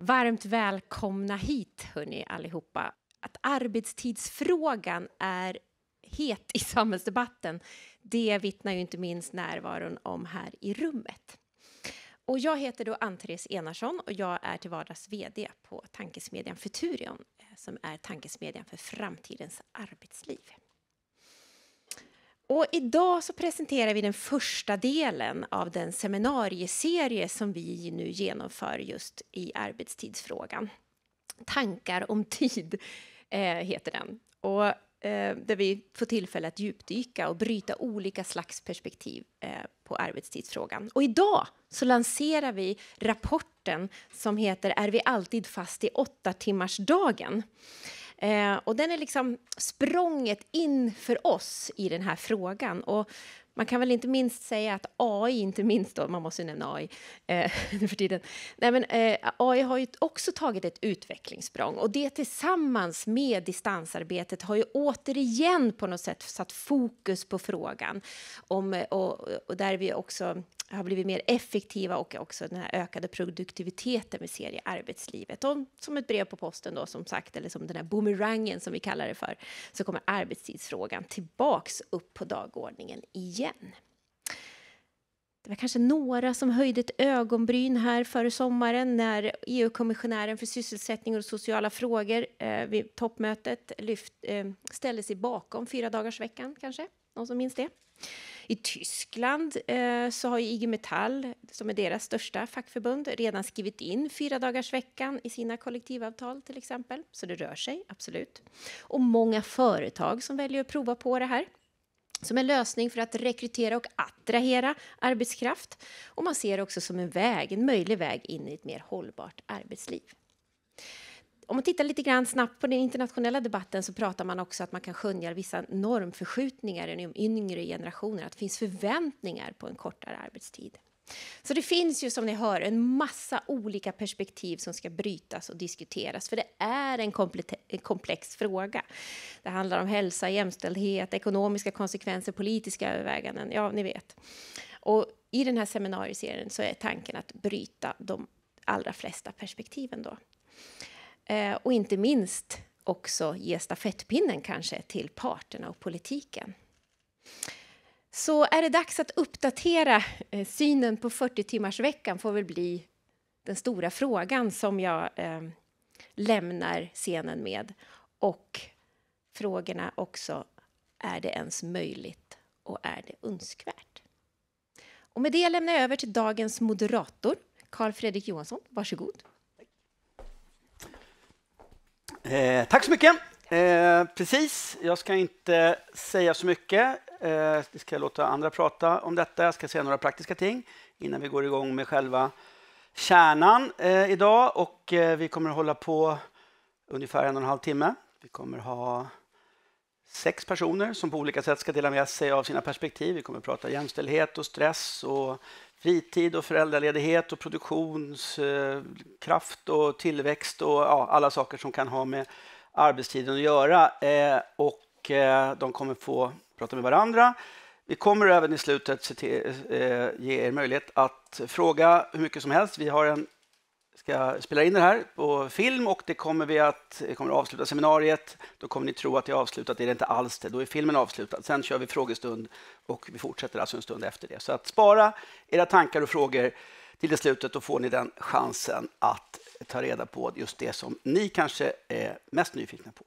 Varmt välkomna hit, hörni, allihopa. Att arbetstidsfrågan är het i samhällsdebatten det vittnar ju inte minst närvaron om här i rummet. Och jag heter då Ann-Therese Enarsson och jag är till vardags vd på tankesmedjan Futurion eh, som är tankesmedjan för framtidens arbetsliv. Och idag så presenterar vi den första delen av den seminarieserie som vi nu genomför just i arbetstidsfrågan. Tankar om tid eh, heter den. Och, eh, där vi får tillfälle att djupdyka och bryta olika slags perspektiv eh, på arbetstidsfrågan. Och idag så lanserar vi rapporten som heter Är vi alltid fast i åtta timmars dagen? Eh, och den är liksom språnget in för oss i den här frågan. Och man kan väl inte minst säga att AI, inte minst då, man måste ju nämna AI eh, nu för tiden. Nej, men, eh, AI har ju också tagit ett utvecklingssprång och det tillsammans med distansarbetet har ju återigen på något sätt satt fokus på frågan om, eh, och, och där vi också har blivit mer effektiva och också den här ökade produktiviteten vi ser i arbetslivet. Och som ett brev på posten då som sagt, eller som den här boomerangen som vi kallar det för, så kommer arbetstidsfrågan tillbaks upp på dagordningen igen igen. Det var kanske några som höjde ett ögonbryn här före sommaren när EU-kommissionären för sysselsättning och sociala frågor eh, vid toppmötet lyft, eh, ställde sig bakom fyra dagars veckan, kanske. Någon som minns det? I Tyskland eh, så har ju IG Metall, som är deras största fackförbund, redan skrivit in fyra dagars veckan i sina kollektivavtal till exempel. Så det rör sig, absolut. Och många företag som väljer att prova på det här som en lösning för att rekrytera och attrahera arbetskraft. Och man ser det också som en väg, en möjlig väg in i ett mer hållbart arbetsliv. Om man tittar lite grann snabbt på den internationella debatten så pratar man också att man kan skönja vissa normförskjutningar i de yngre generationerna. Att det finns förväntningar på en kortare arbetstid. Så det finns ju som ni hör en massa olika perspektiv som ska brytas och diskuteras, för det är en, en komplex fråga. Det handlar om hälsa, jämställdhet, ekonomiska konsekvenser, politiska överväganden, ja, ni vet. Och i den här seminarieserien så är tanken att bryta de allra flesta perspektiven då. Eh, och inte minst också ge stafettpinnen kanske till parterna och politiken så är det dags att uppdatera eh, synen på 40-timmarsveckan får väl bli den stora frågan som jag eh, lämnar scenen med. Och frågorna också, är det ens möjligt och är det önskvärt? Och med det lämnar jag över till dagens moderator, Karl Fredrik Johansson. Varsågod. Eh, tack så mycket. Eh, precis. Jag ska inte säga så mycket. Eh, det ska jag låta andra prata om detta. Jag ska säga några praktiska ting innan vi går igång med själva kärnan eh, idag. Och, eh, vi kommer att hålla på ungefär en och en halv timme. Vi kommer ha sex personer som på olika sätt ska dela med sig av sina perspektiv. Vi kommer att prata jämställdhet och stress och fritid och föräldraledighet och produktionskraft eh, och tillväxt och ja, alla saker som kan ha med arbetstiden att göra eh, och eh, de kommer få prata med varandra. Vi kommer även i slutet eh, ge er möjlighet att fråga hur mycket som helst. Vi har en, ska spela in det här på film och det kommer vi att kommer avsluta seminariet. Då kommer ni tro att det är avslutat, det är det inte alls det. Då är filmen avslutad. Sen kör vi frågestund och vi fortsätter alltså en stund efter det. Så att spara era tankar och frågor till det slutet, då får ni den chansen att ta reda på just det som ni kanske är mest nyfikna på.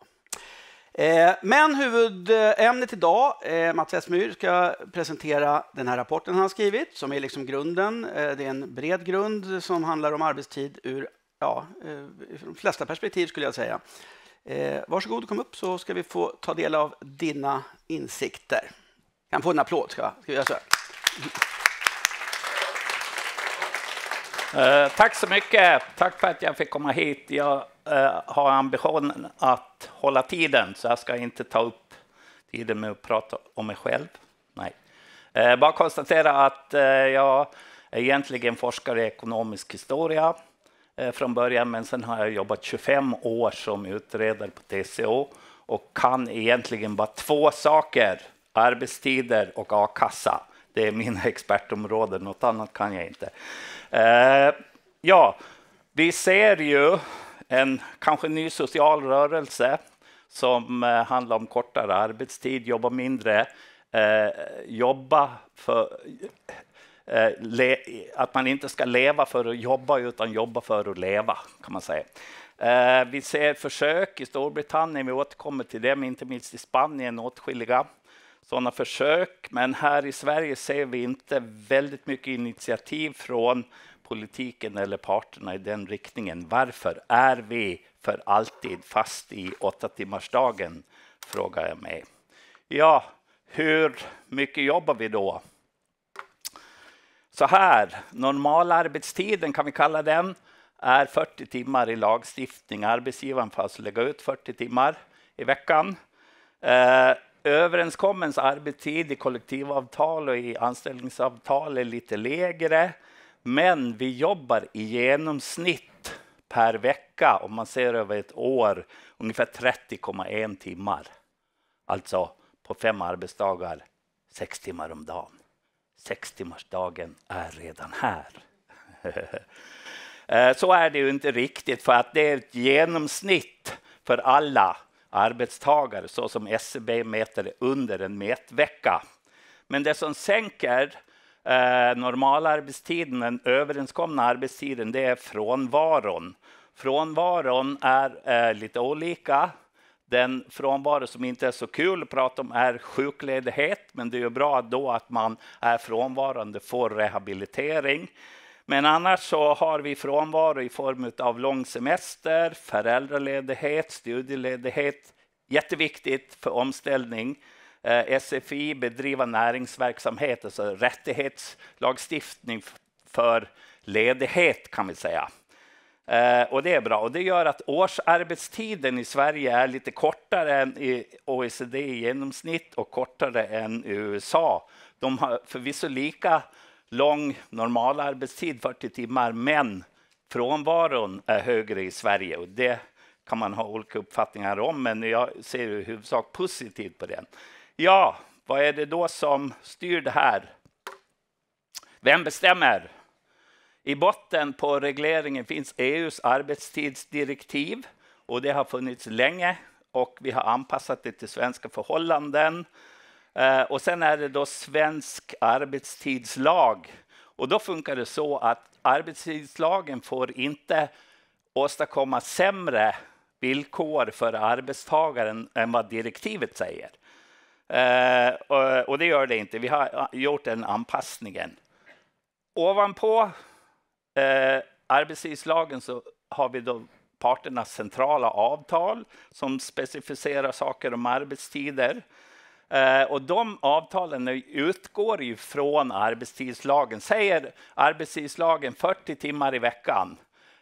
Eh, men huvudämnet idag, eh, Mats Westmyr ska presentera den här rapporten han skrivit som är liksom grunden. Eh, det är en bred grund som handlar om arbetstid ur ja, de flesta perspektiv skulle jag säga. Varsågod och kom upp så ska vi få ta del av dina insikter. Kan få en applåd ska vi göra så här. Eh, tack så mycket. Tack för att jag fick komma hit. Jag eh, har ambitionen att hålla tiden, så jag ska inte ta upp tiden med att prata om mig själv. Nej. Eh, bara konstatera att eh, jag är egentligen forskare i ekonomisk historia eh, från början, men sen har jag jobbat 25 år som utredare på TCO och kan egentligen bara två saker, arbetstider och a-kassa. Det är mina expertområden, något annat kan jag inte. Eh, ja, vi ser ju en kanske ny social rörelse som eh, handlar om kortare arbetstid, jobba mindre, eh, jobba för eh, le, att man inte ska leva för att jobba utan jobba för att leva, kan man säga. Eh, vi ser försök i Storbritannien, vi återkommer till det, men inte minst i Spanien åtskilliga sådana försök. Men här i Sverige ser vi inte väldigt mycket initiativ från politiken eller parterna i den riktningen. Varför är vi för alltid fast i åtta timmarsdagen? frågar jag mig. Ja, hur mycket jobbar vi då? Så här, normal arbetstiden kan vi kalla den, är 40 timmar i lagstiftning. Arbetsgivaren får alltså lägga ut 40 timmar i veckan. Eh, överenskommens arbetstid i kollektivavtal och i anställningsavtal är lite lägre. Men vi jobbar i genomsnitt per vecka, om man ser över ett år, ungefär 30,1 timmar. Alltså på fem arbetsdagar, sex timmar om dagen. Sextimmarsdagen är redan här. Eh, så är det ju inte riktigt, för att det är ett genomsnitt för alla arbetstagare såsom SCB mäter under en mätvecka. Men det som sänker eh, normalarbetstiden, den överenskomna arbetstiden, det är frånvaron. Frånvaron är eh, lite olika. Den frånvaro som inte är så kul att prata om är sjukledighet, men det är ju bra då att man är frånvarande, får rehabilitering. Men annars så har vi frånvaro i form av lång semester, föräldraledighet, studieledighet. Jätteviktigt för omställning. Eh, SFI bedriva näringsverksamhet, alltså rättighetslagstiftning för ledighet kan vi säga. Eh, och det är bra. Och det gör att årsarbetstiden i Sverige är lite kortare än i OECD i genomsnitt och kortare än i USA. De har förvisso lika lång normal arbetstid, 40 timmar, men frånvaron är högre i Sverige. Och det kan man ha olika uppfattningar om, men jag ser i huvudsak positivt på den. Ja, vad är det då som styr det här? Vem bestämmer? I botten på regleringen finns EUs arbetstidsdirektiv och det har funnits länge och vi har anpassat det till svenska förhållanden. Eh, och sen är det då svensk arbetstidslag. Och då funkar det så att arbetstidslagen får inte åstadkomma sämre villkor för arbetstagaren än vad direktivet säger. Eh, och det gör det inte. Vi har gjort den anpassningen. Ovanpå eh, arbetstidslagen så har vi då parternas centrala avtal som specificerar saker om arbetstider. Eh, och de avtalen utgår ju från arbetstidslagen. Säger arbetstidslagen 40 timmar i veckan,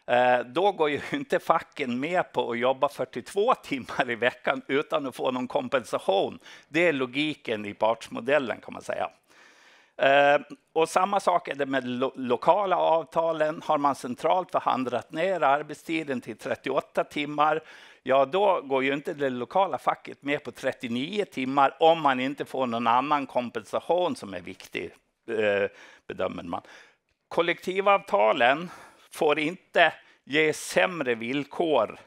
eh, då går ju inte facken med på att jobba 42 timmar i veckan utan att få någon kompensation. Det är logiken i partsmodellen kan man säga. Eh, och samma sak är det med lo lokala avtalen. Har man centralt förhandlat ner arbetstiden till 38 timmar ja då går ju inte det lokala facket med på 39 timmar om man inte får någon annan kompensation som är viktig, eh, bedömer man. Kollektivavtalen får inte ge sämre villkor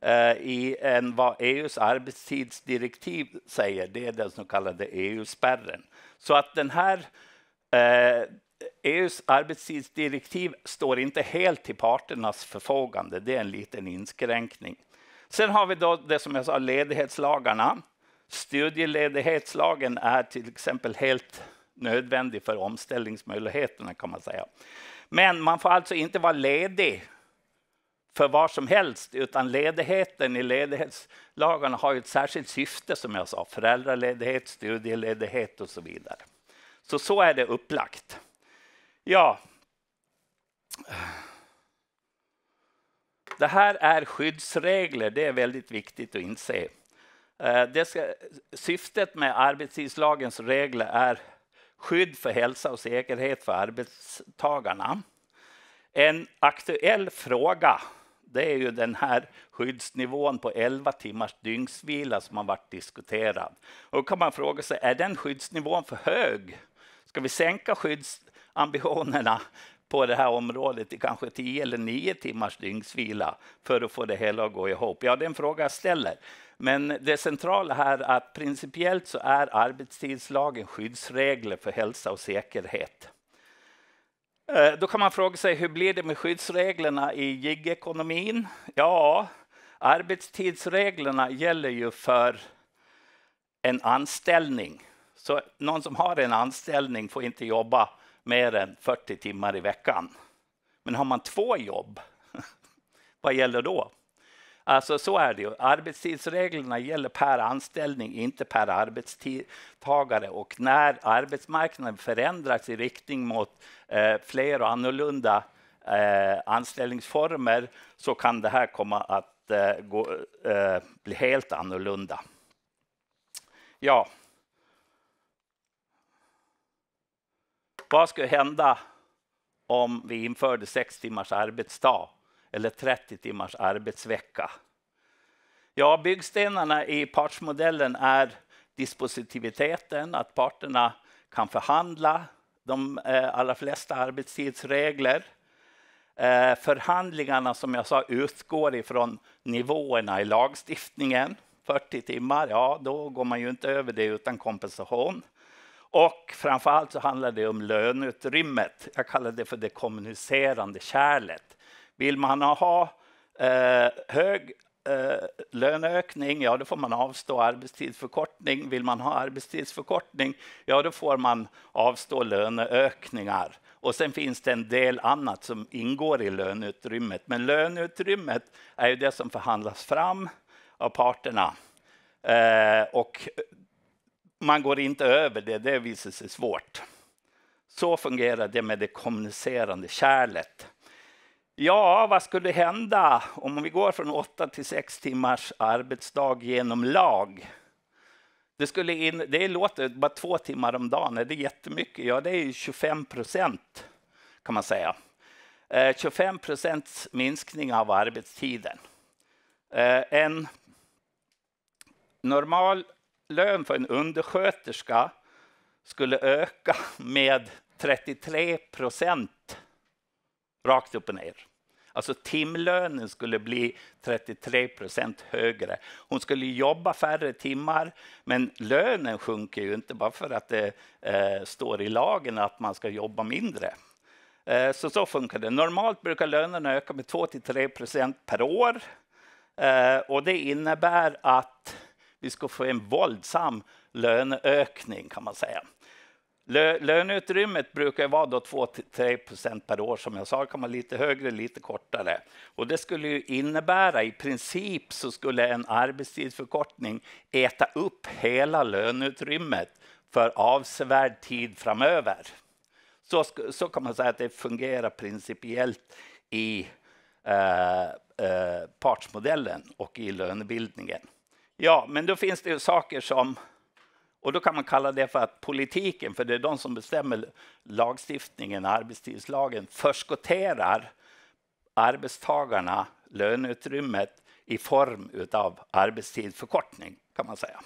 eh, i, än vad EUs arbetstidsdirektiv säger. Det är den så kallade EU-spärren. Så att den här EUs eh, e arbetstidsdirektiv står inte helt till parternas förfogande. Det är en liten inskränkning. Sen har vi då det som jag sa, ledighetslagarna. Studieledighetslagen är till exempel helt nödvändig för omställningsmöjligheterna kan man säga. Men man får alltså inte vara ledig för vad som helst, utan ledigheten i ledighetslagarna har ju ett särskilt syfte som jag sa, föräldraledighet, studieledighet och så vidare. Så så är det upplagt. Ja. Det här är skyddsregler, det är väldigt viktigt att inse. Eh, ska, syftet med arbetstidslagens regler är skydd för hälsa och säkerhet för arbetstagarna. En aktuell fråga det är ju den här skyddsnivån på 11 timmars dygnsvila som har varit diskuterad. Och då kan man fråga sig, är den skyddsnivån för hög? Ska vi sänka skyddsambitionerna på det här området i kanske 10 eller 9 timmars dygnsvila för att få det hela att gå ihop? Ja, det är en fråga jag ställer. Men det centrala här är att principiellt så är arbetstidslagen skyddsregler för hälsa och säkerhet. Eh, då kan man fråga sig hur blir det med skyddsreglerna i gig-ekonomin? Ja, arbetstidsreglerna gäller ju för en anställning. Så någon som har en anställning får inte jobba mer än 40 timmar i veckan. Men har man två jobb, vad gäller då? Alltså så är det ju. Arbetstidsreglerna gäller per anställning, inte per arbetstagare. Och när arbetsmarknaden förändras i riktning mot eh, fler och annorlunda eh, anställningsformer så kan det här komma att eh, gå, eh, bli helt annorlunda. Ja. Vad skulle hända om vi införde sex timmars arbetsdag eller 30 timmars arbetsvecka? Ja, byggstenarna i partsmodellen är dispositiviteten, att parterna kan förhandla de eh, allra flesta arbetstidsregler. Eh, förhandlingarna, som jag sa, utgår ifrån nivåerna i lagstiftningen. 40 timmar, ja, då går man ju inte över det utan kompensation. Och framförallt så handlar det om löneutrymmet. Jag kallar det för det kommunicerande kärlet. Vill man ha eh, hög eh, löneökning, ja då får man avstå arbetstidsförkortning. Vill man ha arbetstidsförkortning, ja då får man avstå löneökningar. Och sen finns det en del annat som ingår i löneutrymmet. Men löneutrymmet är ju det som förhandlas fram av parterna. Eh, och man går inte över det, det visar sig svårt. Så fungerar det med det kommunicerande kärlet. Ja, vad skulle hända om vi går från 8 till 6 timmars arbetsdag genom lag? Det, skulle in, det låter bara två timmar om dagen, är det jättemycket? Ja, det är 25 procent kan man säga. 25 eh, procents minskning av arbetstiden. Eh, en normal lön för en undersköterska skulle öka med 33 procent rakt upp och ner. Alltså timlönen skulle bli 33 procent högre. Hon skulle jobba färre timmar, men lönen sjunker ju inte bara för att det eh, står i lagen att man ska jobba mindre. Eh, så så funkar det. Normalt brukar lönerna öka med 2 till 3 procent per år eh, och det innebär att vi ska få en våldsam löneökning kan man säga. Lö löneutrymmet brukar vara 2-3 procent per år som jag sa, kan vara lite högre, lite kortare. Och det skulle ju innebära i princip så skulle en arbetstidsförkortning äta upp hela löneutrymmet för avsevärd tid framöver. Så, så kan man säga att det fungerar principiellt i eh, eh, partsmodellen och i lönebildningen. Ja, men då finns det ju saker som, och då kan man kalla det för att politiken, för det är de som bestämmer lagstiftningen, arbetstidslagen, förskotterar arbetstagarna löneutrymmet i form av arbetstidsförkortning, kan man säga.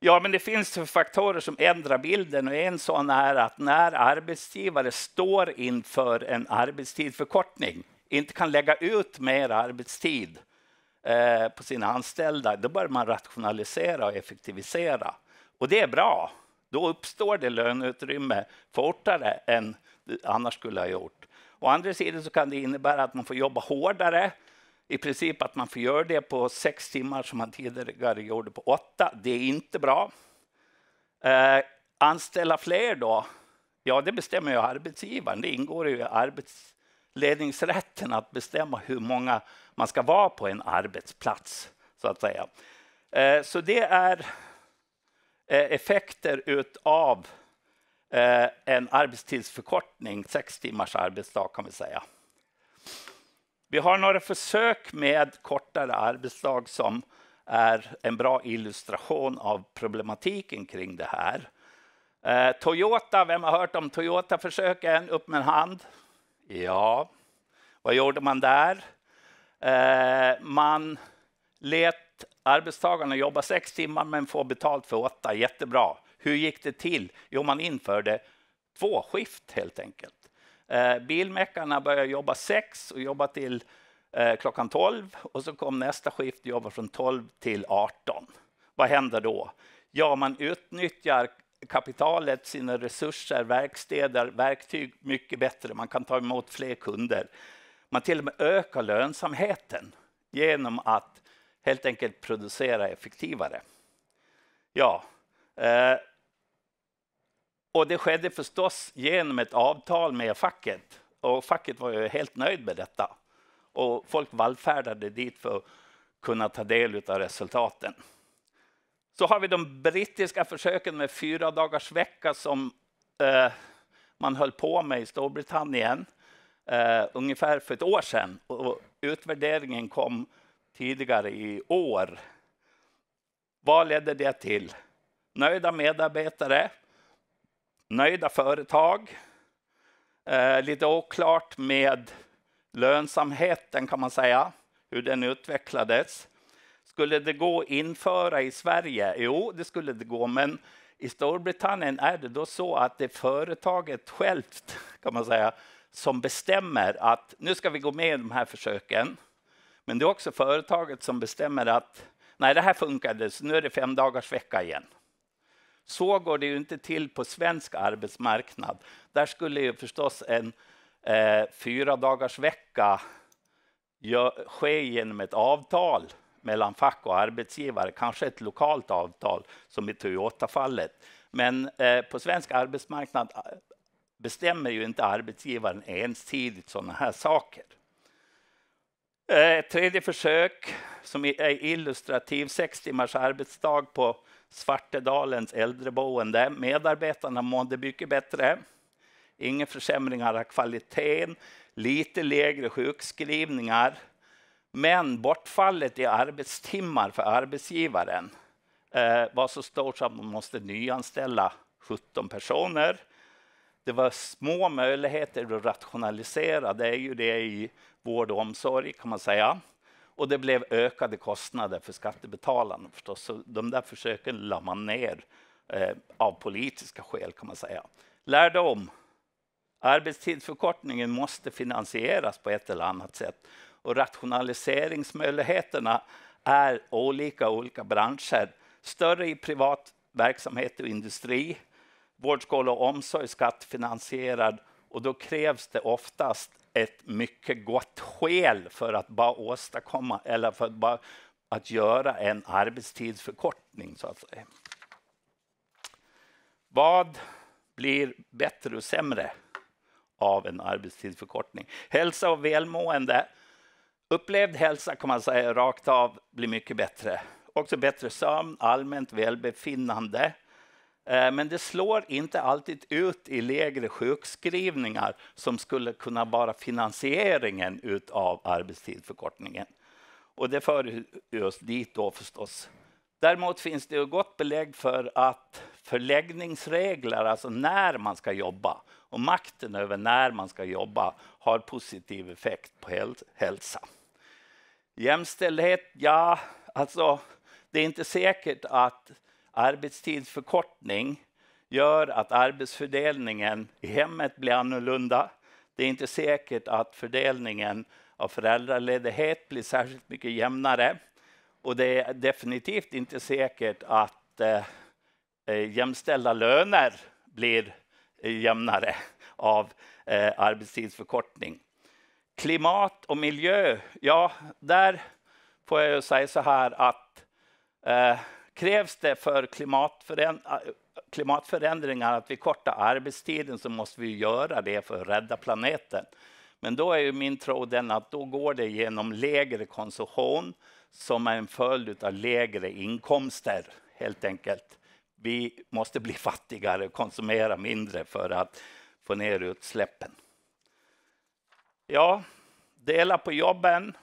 Ja, men det finns faktorer som ändrar bilden och en sån är att när arbetsgivare står inför en arbetstidsförkortning, inte kan lägga ut mer arbetstid Eh, på sina anställda, då börjar man rationalisera och effektivisera. Och det är bra. Då uppstår det löneutrymme fortare än det annars skulle ha gjort. Å andra sidan så kan det innebära att man får jobba hårdare, i princip att man får göra det på sex timmar som man tidigare gjorde på åtta. Det är inte bra. Eh, anställa fler då? Ja, det bestämmer ju arbetsgivaren. Det ingår ju i arbets ledningsrätten att bestämma hur många man ska vara på en arbetsplats, så att säga. Eh, så det är eh, effekter utav eh, en arbetstidsförkortning, sex timmars arbetsdag kan vi säga. Vi har några försök med kortare arbetsdag som är en bra illustration av problematiken kring det här. Toyota, vem har hört om Toyota-försöken? Upp med en hand. Ja, vad gjorde man där? Eh, man lät arbetstagarna jobba sex timmar men får betalt för åtta. Jättebra. Hur gick det till? Jo, man införde två skift helt enkelt. Eh, bilmeckarna började jobba sex och jobba till eh, klockan tolv och så kom nästa skift jobba från tolv till 18. Vad händer då? Ja, man utnyttjar kapitalet, sina resurser, verkstäder, verktyg mycket bättre. Man kan ta emot fler kunder. Man till och med ökar lönsamheten genom att helt enkelt producera effektivare. Ja, eh, och det skedde förstås genom ett avtal med facket och facket var ju helt nöjd med detta och folk vallfärdade dit för att kunna ta del av resultaten. Så har vi de brittiska försöken med fyra dagars vecka som eh, man höll på med i Storbritannien eh, ungefär för ett år sedan. Och utvärderingen kom tidigare i år. Vad ledde det till? Nöjda medarbetare, nöjda företag. Eh, lite oklart med lönsamheten kan man säga, hur den utvecklades. Skulle det gå att införa i Sverige? Jo, det skulle det gå, men i Storbritannien är det då så att det är företaget självt, kan man säga, som bestämmer att nu ska vi gå med i de här försöken. Men det är också företaget som bestämmer att nej, det här funkade, så nu är det fem dagars vecka igen. Så går det ju inte till på svensk arbetsmarknad. Där skulle ju förstås en eh, fyra dagars vecka ske genom ett avtal mellan fack och arbetsgivare, kanske ett lokalt avtal som i Toyota-fallet. Men eh, på svensk arbetsmarknad eh, bestämmer ju inte arbetsgivaren ensidigt sådana här saker. Eh, ett tredje försök som är illustrativ, sex timmars arbetsdag på Svartedalens äldreboende. Medarbetarna mådde mycket bättre. Inga försämringar av kvaliteten, lite lägre sjukskrivningar. Men bortfallet i arbetstimmar för arbetsgivaren eh, var så stort att man måste nyanställa 17 personer. Det var små möjligheter att rationalisera. Det är ju det i vård och omsorg kan man säga. Och det blev ökade kostnader för skattebetalarna förstås. Så de där försöken la man ner eh, av politiska skäl kan man säga. Lärdom. Arbetstidsförkortningen måste finansieras på ett eller annat sätt och rationaliseringsmöjligheterna är olika olika branscher. Större i privat verksamhet och industri, vård, skola och omsorg skattefinansierad och då krävs det oftast ett mycket gott skäl för att bara åstadkomma eller för att bara att göra en arbetstidsförkortning så att säga. Vad blir bättre och sämre av en arbetstidsförkortning? Hälsa och välmående Upplevd hälsa kan man säga rakt av blir mycket bättre. Också bättre sömn, allmänt välbefinnande. Eh, men det slår inte alltid ut i lägre sjukskrivningar som skulle kunna vara finansieringen av arbetstidsförkortningen. Och det för oss dit då förstås. Däremot finns det gott belägg för att förläggningsregler, alltså när man ska jobba och makten över när man ska jobba har positiv effekt på hälsa. Jämställdhet, ja, alltså det är inte säkert att arbetstidsförkortning gör att arbetsfördelningen i hemmet blir annorlunda. Det är inte säkert att fördelningen av föräldraledighet blir särskilt mycket jämnare. Och det är definitivt inte säkert att eh, eh jämställda löner blir eh, jämnare av eh, arbetstidsförkortning. Klimat och miljö, ja, där får jag ju säga så här att eh, krävs det för eh, klimatförändringar att vi kortar arbetstiden så måste vi göra det för att rädda planeten. Men då är ju min tro den att då går det genom lägre konsumtion som är en följd av lägre inkomster, helt enkelt. Vi måste bli fattigare och konsumera mindre för att få ner utsläppen. Ja, dela på jobben.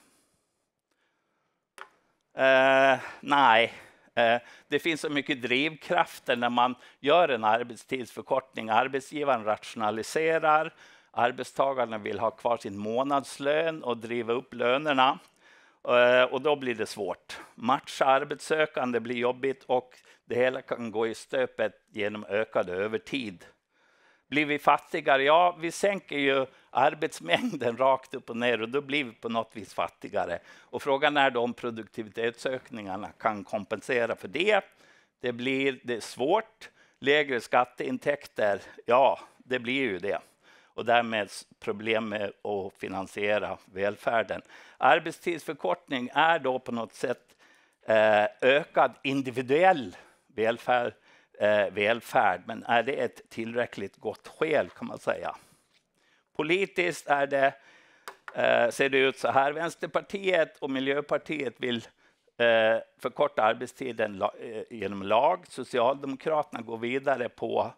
Eh, nej, eh, det finns så mycket drivkrafter när man gör en arbetstidsförkortning. Arbetsgivaren rationaliserar, arbetstagarna vill ha kvar sin månadslön och driva upp lönerna. Eh, och då blir det svårt. Matcha arbetssökande blir jobbigt och det hela kan gå i stöpet genom ökad övertid. Blir vi fattigare? Ja, vi sänker ju arbetsmängden rakt upp och ner och då blir vi på något vis fattigare. Och frågan är då om produktivitetsökningarna kan kompensera för det. Det blir det svårt. Lägre skatteintäkter, ja, det blir ju det och därmed problem med att finansiera välfärden. Arbetstidsförkortning är då på något sätt eh, ökad individuell välfärd, eh, välfärd, men är det ett tillräckligt gott skäl kan man säga? Politiskt är det, eh, ser det ut så här. Vänsterpartiet och Miljöpartiet vill eh, förkorta arbetstiden la, eh, genom lag. Socialdemokraterna går vidare på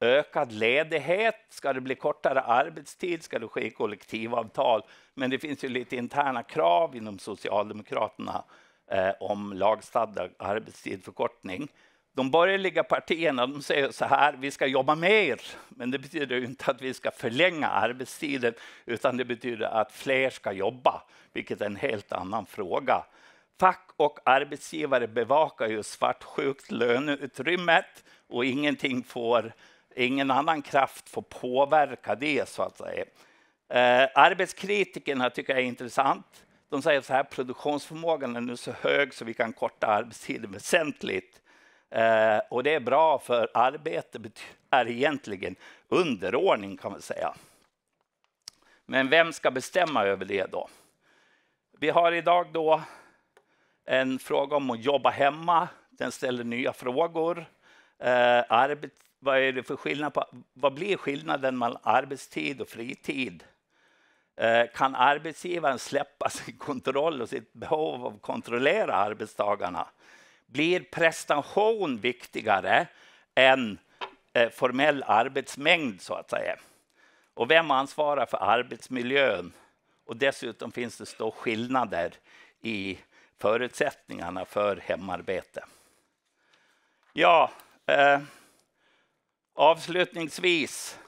ökad ledighet. Ska det bli kortare arbetstid? Ska det ske i kollektivavtal? Men det finns ju lite interna krav inom Socialdemokraterna eh, om lagstadgad arbetstidförkortning de borgerliga partierna de säger så här, vi ska jobba mer, men det betyder inte att vi ska förlänga arbetstiden, utan det betyder att fler ska jobba, vilket är en helt annan fråga. Fack och arbetsgivare bevakar ju svartsjukt löneutrymmet och ingenting får, ingen annan kraft får påverka det, så att säga. Eh, arbetskritikerna tycker jag är intressant. De säger så här, produktionsförmågan är nu så hög så vi kan korta arbetstiden väsentligt. Eh, och det är bra för arbete är egentligen underordning kan man säga. Men vem ska bestämma över det då? Vi har idag då en fråga om att jobba hemma. Den ställer nya frågor. Eh, arbet, vad, är det för skillnad på, vad blir skillnaden mellan arbetstid och fritid? Eh, kan arbetsgivaren släppa sin kontroll och sitt behov av att kontrollera arbetstagarna? blir prestation viktigare än eh, formell arbetsmängd, så att säga. Och vem ansvarar för arbetsmiljön? Och dessutom finns det stora skillnader i förutsättningarna för hemarbete. Ja, eh, avslutningsvis.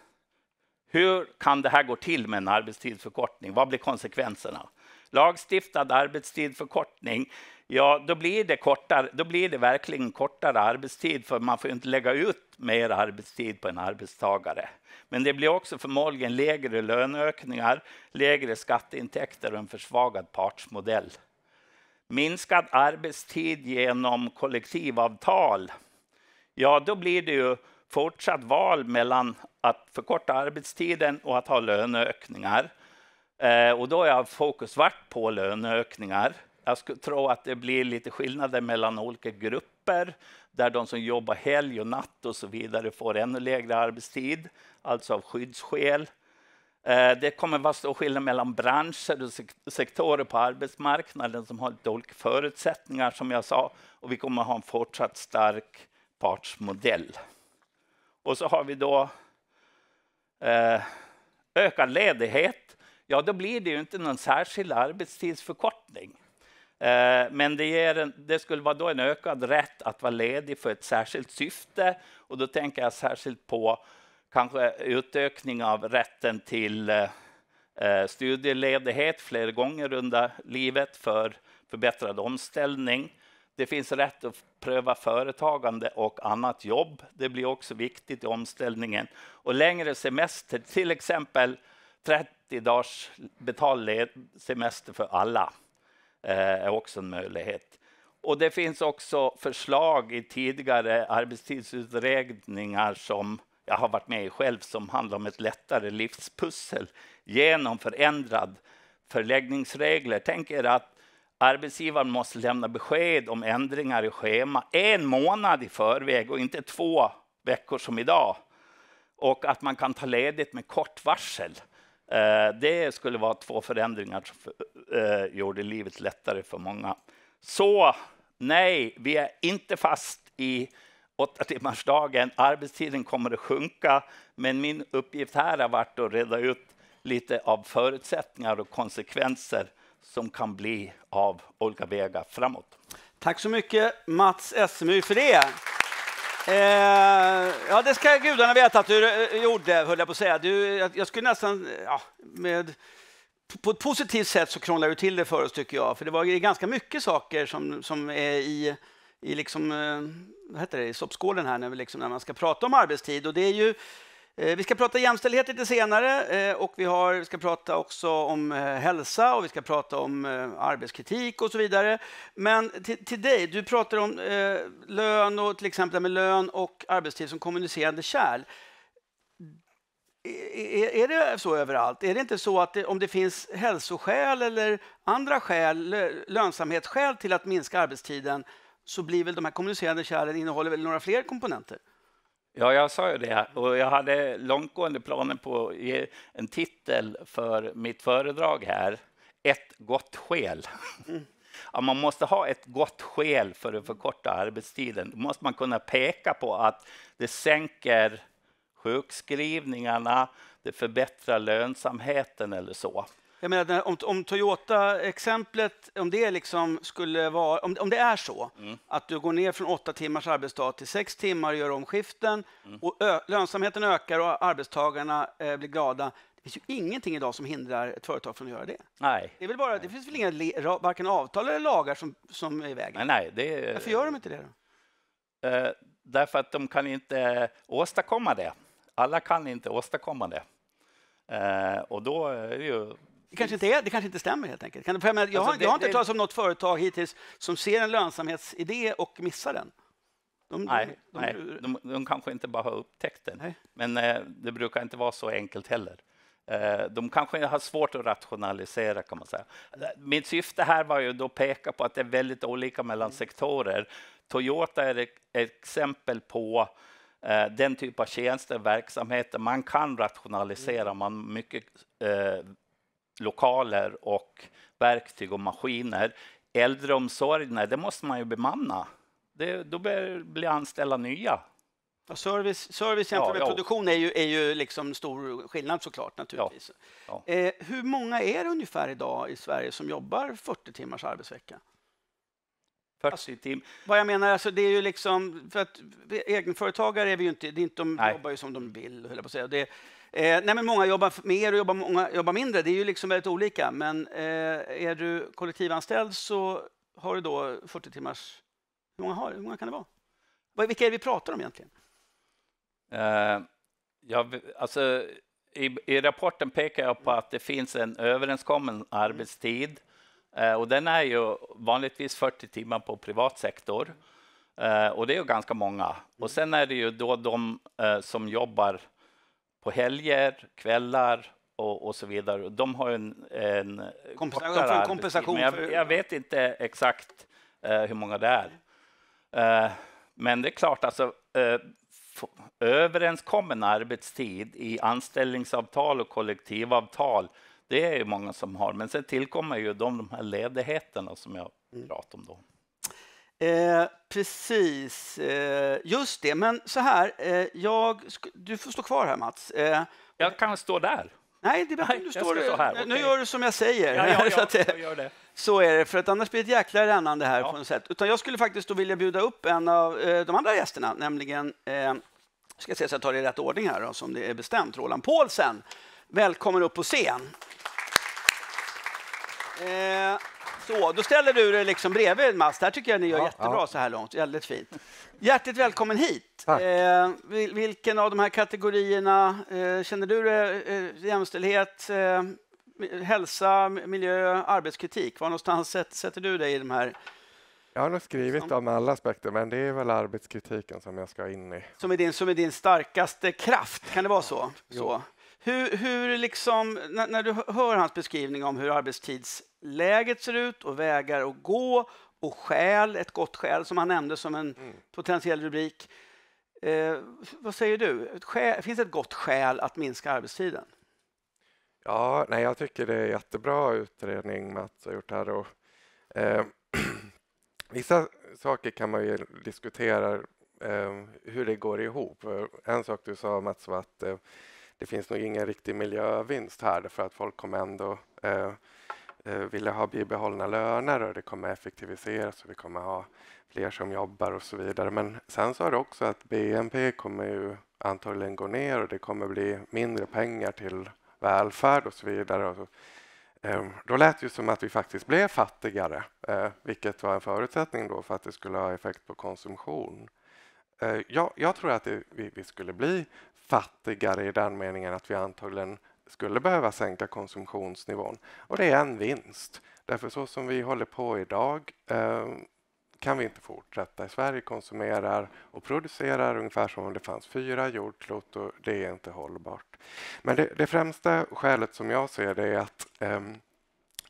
Hur kan det här gå till med en arbetstidsförkortning? Vad blir konsekvenserna? Lagstiftad arbetstidsförkortning ja, då blir det kortare. Då blir det verkligen kortare arbetstid, för man får inte lägga ut mer arbetstid på en arbetstagare. Men det blir också förmodligen lägre löneökningar, lägre skatteintäkter och en försvagad partsmodell. Minskad arbetstid genom kollektivavtal. Ja, då blir det ju fortsatt val mellan att förkorta arbetstiden och att ha löneökningar. Eh, och då har fokus varit på löneökningar jag skulle tro att det blir lite skillnader mellan olika grupper där de som jobbar helg och natt och så vidare får ännu lägre arbetstid, alltså av skyddsskäl. Eh, det kommer vara stor skillnad mellan branscher och sektorer på arbetsmarknaden som har lite olika förutsättningar, som jag sa. Och vi kommer ha en fortsatt stark partsmodell. Och så har vi då eh, ökad ledighet. Ja, då blir det ju inte någon särskild arbetstidsförkortning. Eh, men det, ger en, det skulle vara då en ökad rätt att vara ledig för ett särskilt syfte och då tänker jag särskilt på kanske utökning av rätten till eh, eh, studieledighet flera gånger under livet för förbättrad omställning. Det finns rätt att pröva företagande och annat jobb. Det blir också viktigt i omställningen. Och längre semester, till exempel 30 dagars betald semester för alla. Eh, är också en möjlighet. Och det finns också förslag i tidigare arbetstidsutredningar som jag har varit med i själv som handlar om ett lättare livspussel genom förändrad förläggningsregler. Tänk er att arbetsgivaren måste lämna besked om ändringar i schema en månad i förväg och inte två veckor som idag. Och att man kan ta ledigt med kort varsel. Eh, det skulle vara två förändringar som eh, gjorde livet lättare för många. Så nej, vi är inte fast i åtta timmarsdagen. Arbetstiden kommer att sjunka, men min uppgift här har varit att reda ut lite av förutsättningar och konsekvenser som kan bli av olika vägar framåt. Tack så mycket Mats Essemyr för det. Eh, ja, det ska gudarna veta att du eh, gjorde, höll jag på att säga. Du, jag skulle nästan, ja, med, på ett positivt sätt så krånglade du till det för oss, tycker jag. För det var ganska mycket saker som, som är i, i liksom, eh, vad heter det, i soppskålen här när, vi liksom, när man ska prata om arbetstid. Och det är ju Eh, vi ska prata jämställdhet lite senare eh, och vi, har, vi ska prata också om eh, hälsa och vi ska prata om arbetskritik och så vidare. Men till, till dig, du pratar om lön och till exempel med lön och arbetstid som kommunicerande kärl. Är, är det så överallt? Är det inte så att det, om det finns hälsoskäl eller andra skäl, lönsamhetsskäl till att minska arbetstiden så blir väl de här kommunicerande kärlen innehåller väl några fler komponenter? Ja, jag sa ju det. Och jag hade långtgående planer på att ge en titel för mitt föredrag här. Ett gott skäl. Mm. Ja, man måste ha ett gott skäl för att förkorta arbetstiden. Då måste man kunna peka på att det sänker sjukskrivningarna, det förbättrar lönsamheten eller så. Jag menar, om, om Toyota-exemplet, om det liksom skulle vara, om, om det är så mm. att du går ner från åtta timmars arbetsdag till sex timmar och gör om skiften mm. och ö, lönsamheten ökar och arbetstagarna eh, blir glada. Det finns ju ingenting idag som hindrar ett företag från att göra det. Nej. Det, är väl bara, det finns väl inga varken avtal eller lagar som, som är i vägen? Nej, nej, det... Varför gör de inte det då? Eh, därför att de kan inte åstadkomma det. Alla kan inte åstadkomma det. Eh, och då är det ju det kanske inte, är, det kanske inte stämmer helt enkelt. jag, menar, jag, alltså, det, jag har inte hört talas om något företag hittills som ser en lönsamhetsidé och missar den. De, nej, de, nej de, de, kanske inte bara har upptäckt den. Nej. Men eh, det brukar inte vara så enkelt heller. Eh, de kanske har svårt att rationalisera kan man säga. Mitt syfte här var ju då att peka på att det är väldigt olika mellan mm. sektorer. Toyota är ett exempel på eh, den typ av tjänster, verksamheter man kan rationalisera, mm. man mycket eh, lokaler och verktyg och maskiner. Äldreomsorg, nej, det måste man ju bemanna. Det, då blir det anställa nya. Ja, service, service jämfört ja, med ja. produktion är ju, är ju liksom stor skillnad såklart naturligtvis. Ja, eh, hur många är det ungefär idag i Sverige som jobbar 40 timmars arbetsvecka? 40 alltså, vad jag menar, alltså, det är ju liksom, för att egenföretagare är vi ju inte, det är inte de Nej. jobbar ju som de vill, höll jag på att säga. Det, Eh, nej, men många jobbar mer och jobbar, många jobbar mindre. Det är ju liksom väldigt olika. Men eh, är du kollektivanställd så har du då 40 timmars... Hur många, har, hur många kan det vara? Vilka är det vi pratar om egentligen? Uh, ja, alltså, i, I rapporten pekar jag på att det finns en överenskommen mm. arbetstid. Uh, och den är ju vanligtvis 40 timmar på privat sektor. Uh, och det är ju ganska många. Och mm. sen är det ju då de som jobbar på helger, kvällar och, och så vidare. De har en, en kompensation, kortare kompensation men jag, jag, vet inte exakt eh, hur många det är. Eh, men det är klart, alltså, eh, överenskommen arbetstid i anställningsavtal och kollektivavtal, det är ju många som har. Men sen tillkommer ju de, de här ledigheterna som jag mm. pratade om då. Eh, precis, eh, just det. Men så här, eh, jag, du får stå kvar här Mats. Eh, jag kan stå där. Nej, det behöver du står stå här. Nu okay. gör du som jag säger. Ja, ja, ja, att, jag det. Så är det, för att annars blir det ett jäkla rännande här på något sätt. Utan jag skulle faktiskt då vilja bjuda upp en av eh, de andra gästerna, nämligen, eh, ska se så jag tar det i rätt ordning här då, som det är bestämt, Roland Paulsen. Välkommen upp på scen. Så, då ställer du dig liksom bredvid Mats. Det här tycker jag ni gör ja, jättebra ja. så här långt. Väldigt fint. Hjärtligt välkommen hit. Eh, vilken av de här kategorierna eh, känner du eh, jämställdhet, eh, hälsa, miljö, arbetskritik? Var någonstans sätter du dig i de här jag har nog skrivit om alla aspekter, men det är väl arbetskritiken som jag ska in i. Som är din, som är din starkaste kraft, kan det vara så? så. Hur, hur liksom, när, när, du hör hans beskrivning om hur arbetstidsläget ser ut och vägar att gå och skäl, ett gott skäl som han nämnde som en mm. potentiell rubrik. Eh, vad säger du? skäl, finns det ett gott skäl att minska arbetstiden? Ja, nej, jag tycker det är jättebra utredning Mats har gjort här. Och, eh, vissa saker kan man ju diskutera eh, hur det går ihop. Eh, en sak du sa Mats var att eh, det finns nog ingen riktig miljövinst här för att folk kommer ändå eh, eh, vilja ha bibehållna löner och det kommer effektiviseras och vi kommer ha fler som jobbar och så vidare. Men sen så är det också att BNP kommer ju antagligen gå ner och det kommer bli mindre pengar till välfärd och så vidare. Och så, ehm, då lät det ju som att vi faktiskt blev fattigare, eh, vilket var en förutsättning då för att det skulle ha effekt på konsumtion. Eh, jag, jag, tror att det, vi, vi, skulle bli fattigare i den meningen att vi antagligen skulle behöva sänka konsumtionsnivån. Och det är en vinst. Därför så som vi håller på idag eh, kan vi inte fortsätta. Sverige konsumerar och producerar ungefär som om det fanns fyra jordklot och det är inte hållbart. Men det, det främsta skälet som jag ser det är att eh,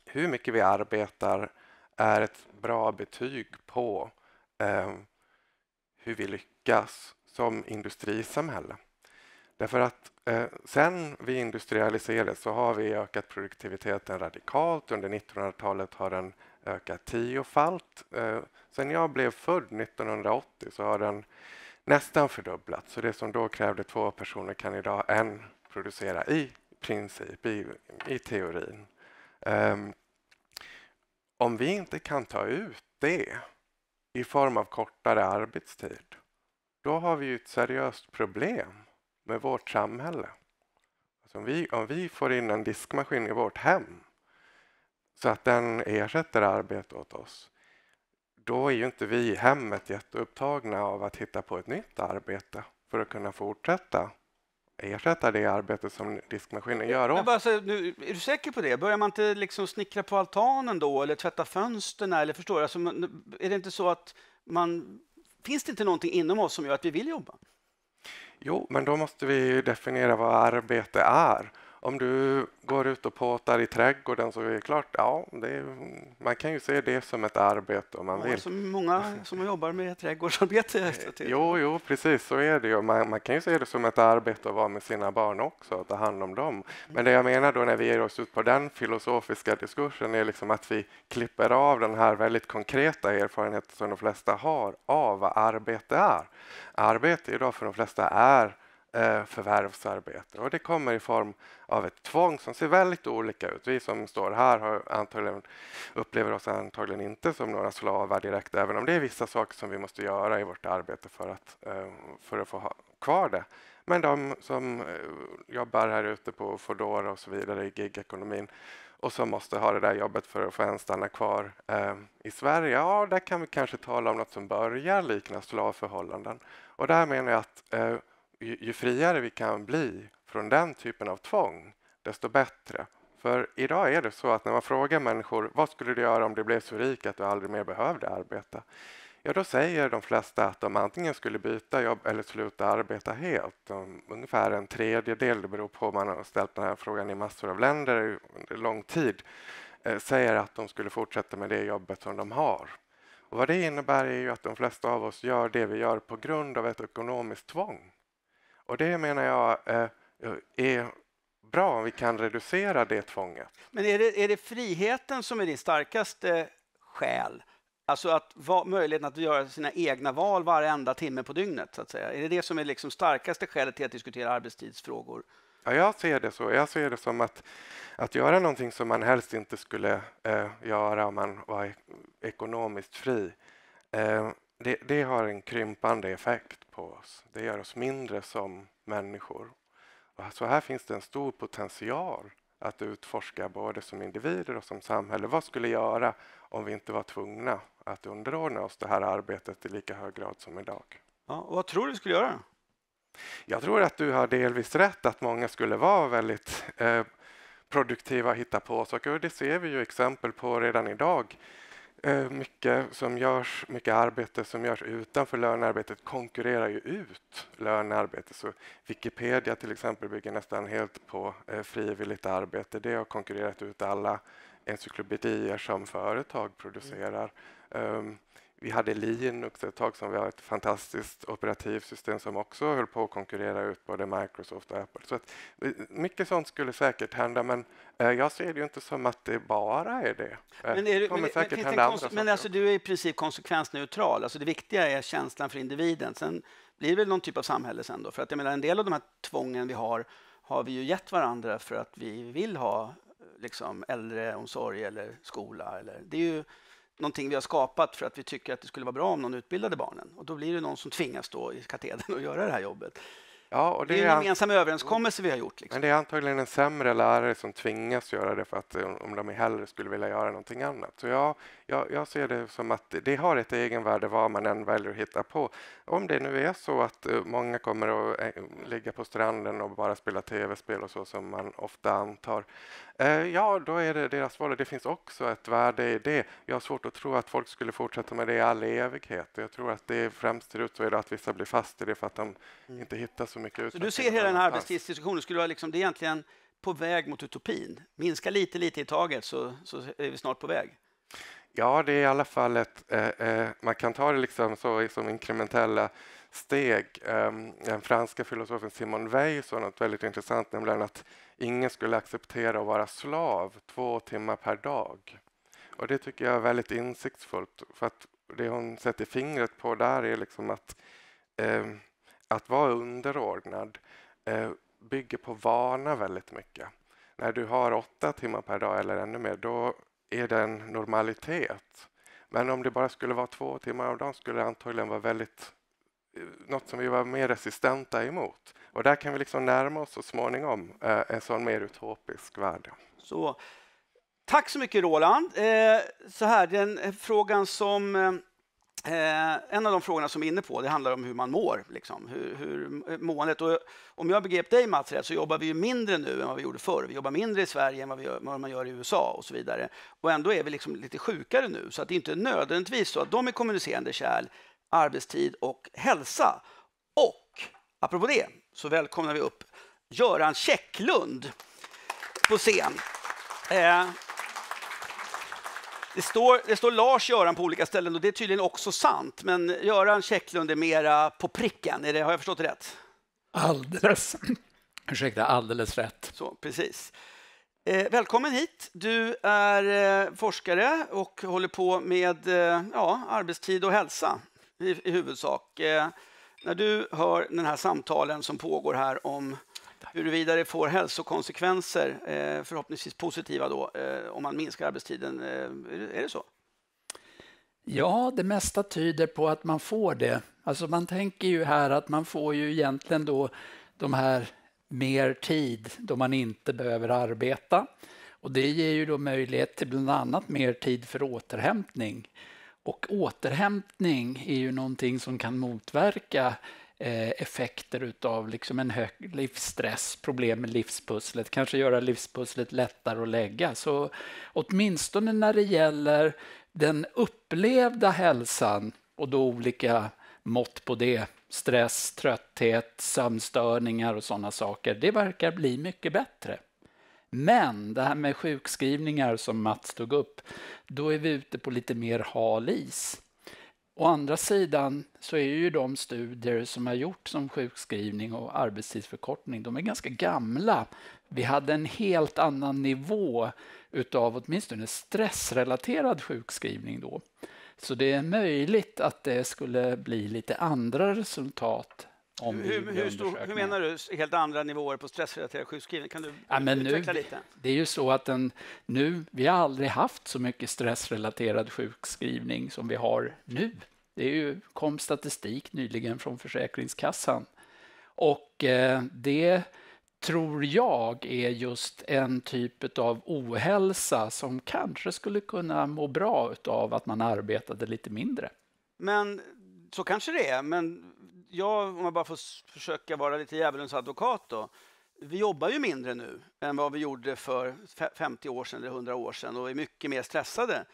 hur mycket vi arbetar är ett bra betyg på eh, hur vi lyckas som industrisamhälle. Därför att eh, sen vi industrialiserades så har vi ökat produktiviteten radikalt. Under 1900-talet har den ökat tiofalt. Eh, sen jag blev född 1980 så har den nästan fördubblats. Så det som då krävde två personer kan idag en producera i princip, i, i teorin. Um, om vi inte kan ta ut det i form av kortare arbetstid, då har vi ju ett seriöst problem med vårt samhälle. Alltså om, vi, om vi får in en diskmaskin i vårt hem så att den ersätter arbete åt oss då är ju inte vi i hemmet jätteupptagna av att hitta på ett nytt arbete för att kunna fortsätta ersätta det arbete som diskmaskinen gör åt. Bara, alltså, nu, är du säker på det? Börjar man inte liksom snickra på altanen då eller tvätta fönstren? Eller förstår du? Alltså, är det inte så att man... Finns det inte någonting inom oss som gör att vi vill jobba? Jo, men då måste vi definiera vad arbete är om du går ut och påtar i trädgården så är det klart, ja, det är, man kan ju se det som ett arbete om man ja, vill. Så många som jobbar med trädgårdsarbete. Eh, jo, jo, precis så är det ju. Man, man, kan ju se det som ett arbete att vara med sina barn också att ta hand om dem. Men det jag menar då när vi ger oss ut på den filosofiska diskursen är liksom att vi klipper av den här väldigt konkreta erfarenheten som de flesta har av vad arbete är. Arbete idag för de flesta är Eh, förvärvsarbete. Och det kommer i form av ett tvång som ser väldigt olika ut. Vi som står här har antagligen, upplever oss antagligen inte som några slavar direkt, även om det är vissa saker som vi måste göra i vårt arbete för att, eh, för att få ha kvar det. Men de som eh, jobbar här ute på Foodora och så vidare i gigekonomin och som måste ha det där jobbet för att få ens stanna kvar eh, i Sverige. Ja, där kan vi kanske tala om något som börjar likna slavförhållanden. Och där menar jag att eh, ju, friare vi kan bli från den typen av tvång, desto bättre. För idag är det så att när man frågar människor vad skulle du göra om du blev så rik att du aldrig mer behövde arbeta? Ja, då säger de flesta att de antingen skulle byta jobb eller sluta arbeta helt. De, ungefär en tredjedel, det beror på om man har ställt den här frågan i massor av länder under lång tid, eh, säger att de skulle fortsätta med det jobbet som de har. Och vad det innebär är ju att de flesta av oss gör det vi gör på grund av ett ekonomiskt tvång. Och det menar jag eh, är bra om vi kan reducera det tvånget. Men är det, är det friheten som är din starkaste själ? Alltså att va, möjligheten att göra sina egna val varenda timme på dygnet, så att säga. Är det det som är liksom starkaste skälet till att diskutera arbetstidsfrågor? Ja, jag ser det så. Jag ser det som att, att göra någonting som man helst inte skulle eh, göra om man var ekonomiskt fri. Eh, det, det har en krympande effekt på oss. Det gör oss mindre som människor. Så här finns det en stor potential att utforska både som individer och som samhälle. Vad skulle göra om vi inte var tvungna att underordna oss det här arbetet i lika hög grad som idag? Ja, vad tror du skulle göra? Jag tror att du har delvis rätt att många skulle vara väldigt eh, produktiva hitta på saker. Det ser vi ju exempel på redan idag. Eh, mycket som görs, mycket arbete som görs utanför lönearbetet konkurrerar ju ut lönearbete. Så Wikipedia till exempel bygger nästan helt på eh, frivilligt arbete. Det har konkurrerat ut alla encyklopedier som företag producerar. Mm. Ehm, vi hade Linux ett tag som var ett fantastiskt operativsystem som också höll på att konkurrera ut både Microsoft och Apple. Så att, eh, mycket sånt skulle säkert hända, men eh, jag ser det ju inte som att det bara är det. Eh, men, är du, men, men, men, men alltså, du är i princip konsekvensneutral. Alltså, det viktiga är känslan för individen. Sen blir det väl någon typ av samhälle sen då. För att, jag menar, en del av de här tvången vi har har vi ju gett varandra för att vi vill ha liksom, äldreomsorg eller skola. Eller, det är ju någonting vi har skapat för att vi tycker att det skulle vara bra om någon utbildade barnen. Och då blir det någon som tvingas stå i katedern och göra det här jobbet. Ja, och det, det är en gemensam an... överenskommelse vi har gjort. Liksom. Men det är antagligen en sämre lärare som tvingas göra det för att eh, om de hellre skulle vilja göra någonting annat. Så jag, jag, jag, ser det som att det har ett egenvärde vad man än väljer att hitta på. Om det nu är så att eh, många kommer att eh, ligga på stranden och bara spela tv-spel och så som man ofta antar, eh, ja, då är det deras val. Det finns också ett värde i det. Jag har svårt att tro att folk skulle fortsätta med det i all evighet. Jag tror att det främst ser ut så är det att vissa blir fast i det för att de mm. inte hittar så mycket ut. du ser hela den här arbetstidsdiskussionen, skulle vara liksom, det är egentligen på väg mot utopin. Minska lite, lite i taget så, så är vi snart på väg. Ja, det är i alla fall ett... Eh, eh, man kan ta det liksom så, som inkrementella steg. Um, den franska filosofen Simon Weil sa något väldigt intressant, nämligen att ingen skulle acceptera att vara slav två timmar per dag. Och det tycker jag är väldigt insiktsfullt, för att det hon sätter fingret på där är liksom att, eh, att vara underordnad eh, bygger på vana väldigt mycket. När du har åtta timmar per dag eller ännu mer, då är det en normalitet. Men om det bara skulle vara två timmar av dagen skulle det antagligen vara väldigt eh, något som vi var mer resistenta emot. Och där kan vi liksom närma oss så småningom eh, en sån mer utopisk värld. Så, tack så mycket Roland. Eh, så här, den eh, frågan som eh, Eh, en av de frågorna som vi är inne på det handlar om hur man mår. Liksom. Hur, hur eh, måendet. Och om jag begrep dig, Mats, rätt, så jobbar vi ju mindre nu än vad vi gjorde förr. Vi jobbar mindre i Sverige än vad, gör, vad man gör i USA och så vidare. Och ändå är vi liksom lite sjukare nu, så att det är inte nödvändigtvis så att de är kommunicerande kärl, arbetstid och hälsa. Och apropå det så välkomnar vi upp Göran Checklund på scen. Eh, det står, det står Lars-Göran på olika ställen och det är tydligen också sant. Men Göran Käcklund är mera på pricken, är det, har jag förstått det rätt? Alldeles, ursäkta, alldeles rätt. Så, precis. Eh, välkommen hit. Du är eh, forskare och håller på med eh, ja, arbetstid och hälsa i, i huvudsak. Eh, när du hör den här samtalen som pågår här om Huruvida det får hälsokonsekvenser, eh, förhoppningsvis positiva då, eh, om man minskar arbetstiden, eh, är det så? Ja, det mesta tyder på att man får det. Alltså man tänker ju här att man får ju egentligen då de här mer tid då man inte behöver arbeta. Och det ger ju då möjlighet till bland annat mer tid för återhämtning. Och återhämtning är ju någonting som kan motverka Eh, effekter utav liksom en hög livsstress, problem med livspusslet, kanske göra livspusslet lättare att lägga. Så åtminstone när det gäller den upplevda hälsan och då olika mått på det, stress, trötthet, sömnstörningar och sådana saker, det verkar bli mycket bättre. Men det här med sjukskrivningar som Mats tog upp, då är vi ute på lite mer hal is. Å andra sidan så är ju de studier som har gjorts om sjukskrivning och arbetstidsförkortning, de är ganska gamla. Vi hade en helt annan nivå utav åtminstone stressrelaterad sjukskrivning då. Så det är möjligt att det skulle bli lite andra resultat om hur, hur, stor, hur menar du helt andra nivåer på stressrelaterad sjukskrivning? Kan du ja, men utveckla nu, lite? Det är ju så att den, nu, vi har aldrig haft så mycket stressrelaterad sjukskrivning som vi har nu. Det är ju, kom statistik nyligen från Försäkringskassan och eh, det tror jag är just en typ av ohälsa som kanske skulle kunna må bra av att man arbetade lite mindre. Men så kanske det är, men jag, om jag bara får försöka vara lite djävulens advokat då. Vi jobbar ju mindre nu än vad vi gjorde för 50 år sedan eller 100 år sedan och är mycket mer stressade.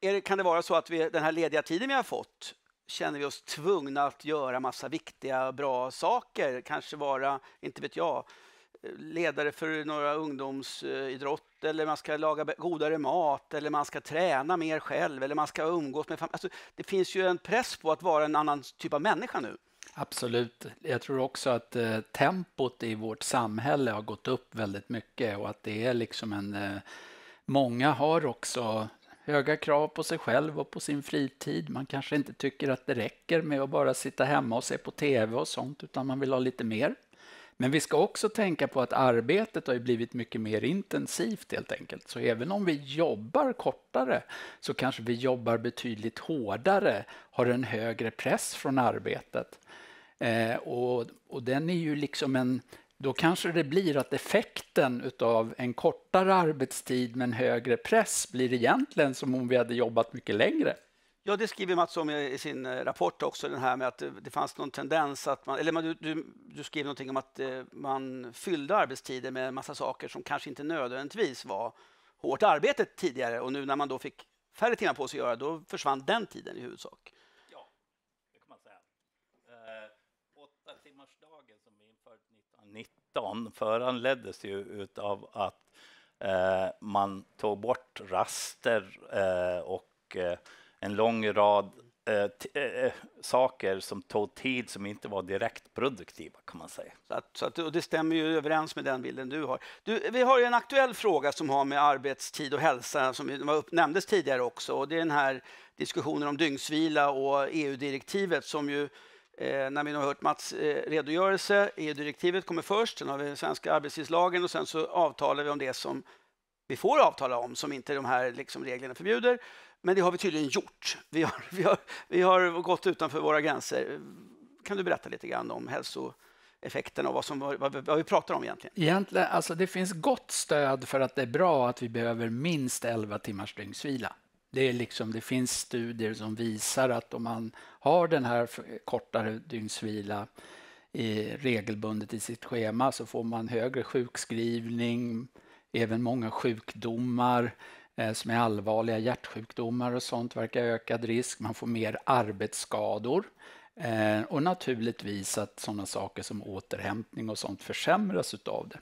Det, kan det vara så att vi, den här lediga tiden vi har fått känner vi oss tvungna att göra massa viktiga, bra saker? Kanske vara, inte vet jag, ledare för några ungdomsidrott eller man ska laga godare mat eller man ska träna mer själv eller man ska umgås med familj. Alltså, det finns ju en press på att vara en annan typ av människa nu. Absolut. Jag tror också att eh, tempot i vårt samhälle har gått upp väldigt mycket och att det är liksom en... Eh, många har också höga krav på sig själv och på sin fritid. Man kanske inte tycker att det räcker med att bara sitta hemma och se på TV och sånt utan man vill ha lite mer. Men vi ska också tänka på att arbetet har blivit mycket mer intensivt helt enkelt. Så även om vi jobbar kortare så kanske vi jobbar betydligt hårdare, har en högre press från arbetet. Eh, och, och den är ju liksom en, då kanske det blir att effekten av en kortare arbetstid med en högre press blir egentligen som om vi hade jobbat mycket längre. Ja, det skriver Mats om i sin eh, rapport också, den här med att eh, det fanns någon tendens att man... Eller du, du, du, skrev någonting om att eh, man fyllde arbetstider med en massa saker som kanske inte nödvändigtvis var hårt arbete tidigare och nu när man då fick färre timmar på sig att göra, då försvann den tiden i huvudsak. Ja, det kan man säga. Eh, åtta timmars dagen som vi införde 1919 föranleddes ju utav att eh, man tog bort raster eh, och eh, en lång rad eh, eh, eh, saker som tog tid som inte var direkt produktiva kan man säga. Så, att, så att, och det stämmer ju överens med den bilden du har. Du, vi har en aktuell fråga som har med arbetstid och hälsa som upp, nämndes tidigare också och det är den här diskussionen om dygnsvila och EU-direktivet som ju eh, när vi nu har hört Mats eh, redogörelse, EU-direktivet kommer först, sen har vi den svenska arbetstidslagen och sen så avtalar vi om det som vi får avtala om, som inte de här liksom, reglerna förbjuder. Men det har vi tydligen gjort. Vi har, vi har, vi har gått utanför våra gränser. Kan du berätta lite grann om hälsoeffekterna och vad, som, vad, vad, vi pratar om egentligen? Egentligen, alltså det finns gott stöd för att det är bra att vi behöver minst 11 timmars dygnsvila. Det, är liksom, det finns studier som visar att om man har den här kortare dygnsvila i, eh, regelbundet i sitt schema så får man högre sjukskrivning, även många sjukdomar, Eh, som är allvarliga hjärtsjukdomar och sånt verkar ökad risk. Man får mer arbetsskador. Eh, och naturligtvis att sådana saker som återhämtning och sånt försämras av det.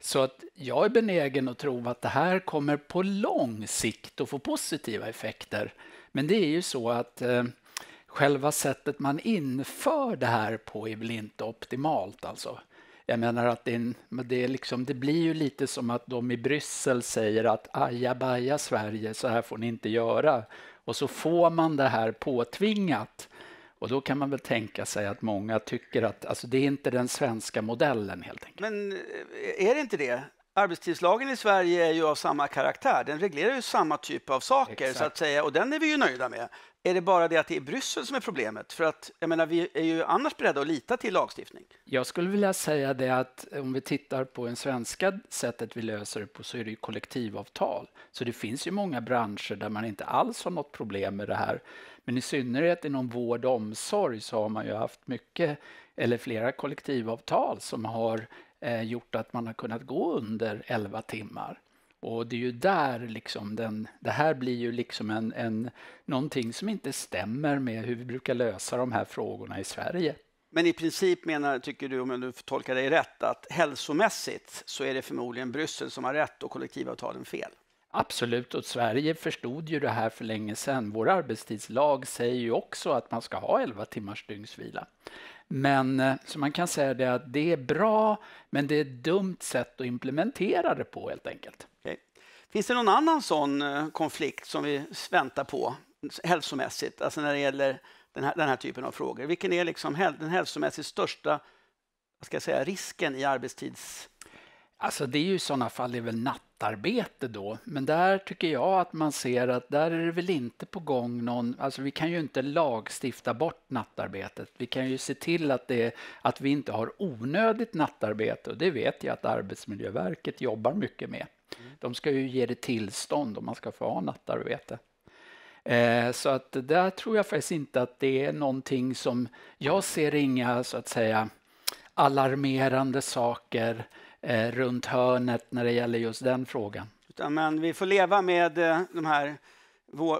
Så att jag är benägen att tro att det här kommer på lång sikt att få positiva effekter. Men det är ju så att eh, själva sättet man inför det här på är väl inte optimalt alltså. Jag menar att det, en, det, är liksom, det blir ju lite som att de i Bryssel säger att ajabaja Sverige, så här får ni inte göra. Och så får man det här påtvingat. Och då kan man väl tänka sig att många tycker att alltså, det är inte den svenska modellen helt enkelt. Men eh, är det inte det? Arbetstidslagen i Sverige är ju av samma karaktär. Den reglerar ju samma typ av saker Exakt. så att säga och den är vi ju nöjda med. Är det bara det att det är Bryssel som är problemet? För att jag menar, vi är ju annars beredda att lita till lagstiftning. Jag skulle vilja säga det att om vi tittar på det svenska sättet vi löser det på så är det ju kollektivavtal. Så det finns ju många branscher där man inte alls har något problem med det här. Men i synnerhet inom vård och omsorg så har man ju haft mycket eller flera kollektivavtal som har eh, gjort att man har kunnat gå under 11 timmar. Och det är ju där liksom den, det här blir ju liksom en, en, någonting som inte stämmer med hur vi brukar lösa de här frågorna i Sverige. Men i princip menar, tycker du, om jag tolkar dig rätt, att hälsomässigt så är det förmodligen Bryssel som har rätt och kollektivavtalen fel? Absolut, och Sverige förstod ju det här för länge sedan. Vår arbetstidslag säger ju också att man ska ha 11 timmars dygnsvila. Men eh, så man kan säga det att det är bra, men det är ett dumt sätt att implementera det på helt enkelt. Okay. Finns det någon annan sån eh, konflikt som vi väntar på hälsomässigt, alltså när det gäller den här, den här typen av frågor? Vilken är liksom den hälsomässigt största vad ska jag säga, risken i arbetstids Alltså det är ju i sådana fall det är väl nattarbete då, men där tycker jag att man ser att där är det väl inte på gång någon, alltså vi kan ju inte lagstifta bort nattarbetet. Vi kan ju se till att, det, att vi inte har onödigt nattarbete och det vet jag att Arbetsmiljöverket jobbar mycket med. De ska ju ge det tillstånd om man ska få ha nattarbete. Eh, så att där tror jag faktiskt inte att det är någonting som, jag ser inga så att säga alarmerande saker eh, runt hörnet när det gäller just den frågan. Utan, men vi får leva med eh, de här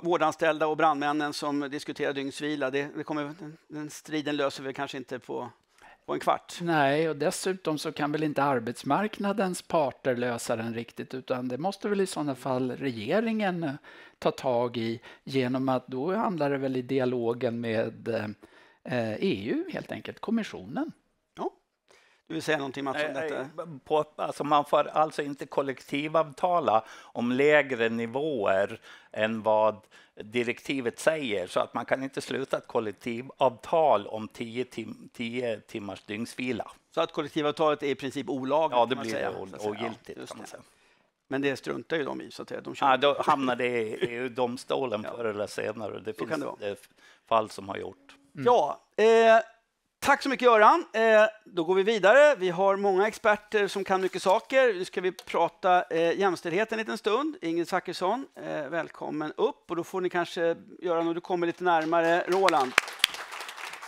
vårdanställda och brandmännen som diskuterar dygnsvila. Det, det kommer, den, den striden löser vi kanske inte på en kvart. Nej, och dessutom så kan väl inte arbetsmarknadens parter lösa den riktigt utan det måste väl i sådana fall regeringen eh, ta tag i genom att då handlar det väl i dialogen med EU eh, eh, e helt enkelt, kommissionen. Du vill säga någonting Mats om eh, detta? Eh, på, alltså man får alltså inte kollektivavtala om lägre nivåer än vad direktivet säger, så att man kan inte sluta ett kollektivavtal om 10 tim timmars dygnsvila. Så att kollektivavtalet är i princip olagligt? Ja, det blir säga, ogiltigt ja, kan man säga. Men det struntar ju de i. Så att de ja, då hamnar det i EU-domstolen förr eller senare. Det så finns det det fall som har gjort. Mm. Ja, eh, Tack så mycket Göran. Eh, då går vi vidare. Vi har många experter som kan mycket saker. Nu ska vi prata eh, jämställdhet en liten stund. Ingrid Zachrisson, eh, välkommen upp. Och då får ni kanske, Göran, om du kommer lite närmare Roland.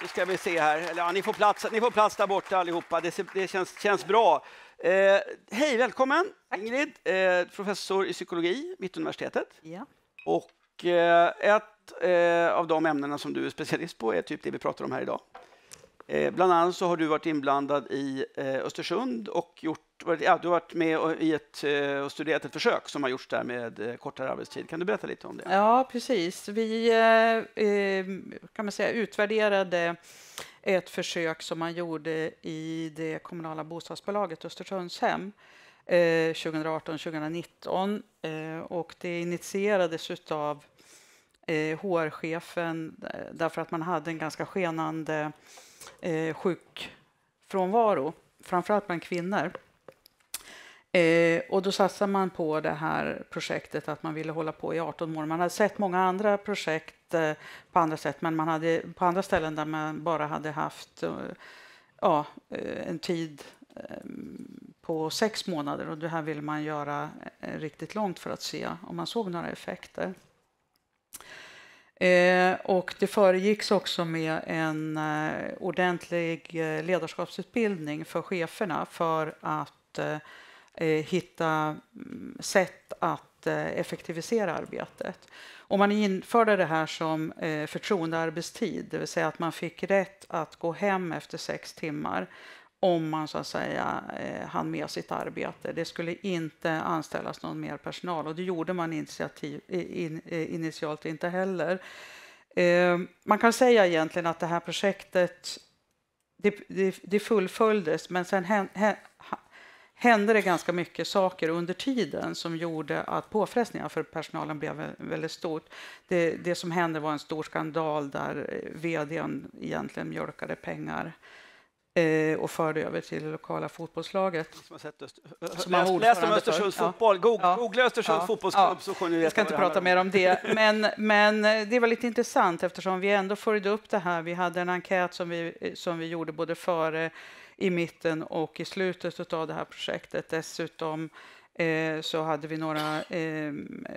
Så ska vi se här. Eller, ja, ni, får plats, ni får plats där borta allihopa. Det, det känns, känns bra. Eh, hej, välkommen Tack. Ingrid, eh, professor i psykologi, Mittuniversitetet. Ja. Och eh, ett eh, av de ämnena som du är specialist på är typ det vi pratar om här idag. Eh, bland annat så har du varit inblandad i eh, Östersund och gjort, ja, du har varit med i ett, eh, och studerat ett försök som har gjorts där med kortare arbetstid. Kan du berätta lite om det? Ja, precis. Vi kan man säga, utvärderade ett försök som man gjorde i det kommunala bostadsbolaget Östersundshem 2018-2019 och det initierades av eh, HR-chefen eh, därför att man hade en ganska skenande eh, sjukfrånvaro, framförallt bland kvinnor. Eh, och då satsade man på det här projektet att man ville hålla på i 18 månader. Man hade sett många andra projekt eh, på andra sätt, men man hade på andra ställen där man bara hade haft eh, ja, eh, en tid eh, på sex månader och det här ville man göra riktigt långt för att se om man såg några effekter. Eh, och det föregicks också med en eh, ordentlig eh, ledarskapsutbildning för cheferna för att hitta mm, sätt att effektivisera arbetet. Och man införde det här som förtroendearbetstid, det vill säga att man fick rätt att gå hem efter sex timmar om man så att säga eh, hann med sitt arbete. Det skulle inte anställas någon mer personal och det gjorde man initiativ, in, eh, initialt inte heller. Eh, man kan säga egentligen att det här projektet det, det, det fullföljdes men sen hände det ganska mycket saker under tiden som gjorde att påfrestningarna för personalen blev väldigt stort. Det, det som hände var en stor skandal där vd egentligen mjölkade pengar Eh, och förde över till det lokala fotbollslaget. Som har sett Öst... som läst, om Östersunds för. fotboll, Go ja. googla Östersunds ja. fotbollsklubb ja. så ni veta. Jag ska inte prata mer om det, men, men eh, det var lite intressant eftersom vi ändå följde upp det här. Vi hade en enkät som vi, eh, som vi gjorde både före, i mitten och i slutet av det här projektet. Dessutom eh, så hade vi några eh,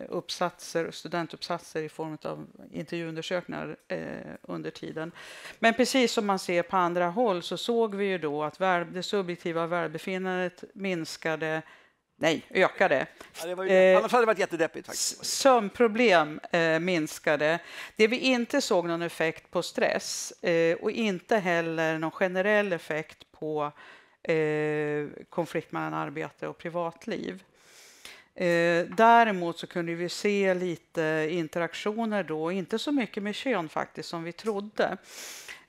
uppsatser, studentuppsatser i form av intervjuundersökningar eh, under tiden. Men precis som man ser på andra håll så såg vi ju då att verb, det subjektiva välbefinnandet minskade Nej, ökade. Ja, det var ju, eh, annars hade det varit jättedeppigt. Faktiskt. Eh, sömnproblem eh, minskade. Det vi inte såg någon effekt på stress eh, och inte heller någon generell effekt på eh, konflikt mellan arbete och privatliv. Eh, däremot så kunde vi se lite interaktioner då, inte så mycket med kön faktiskt som vi trodde.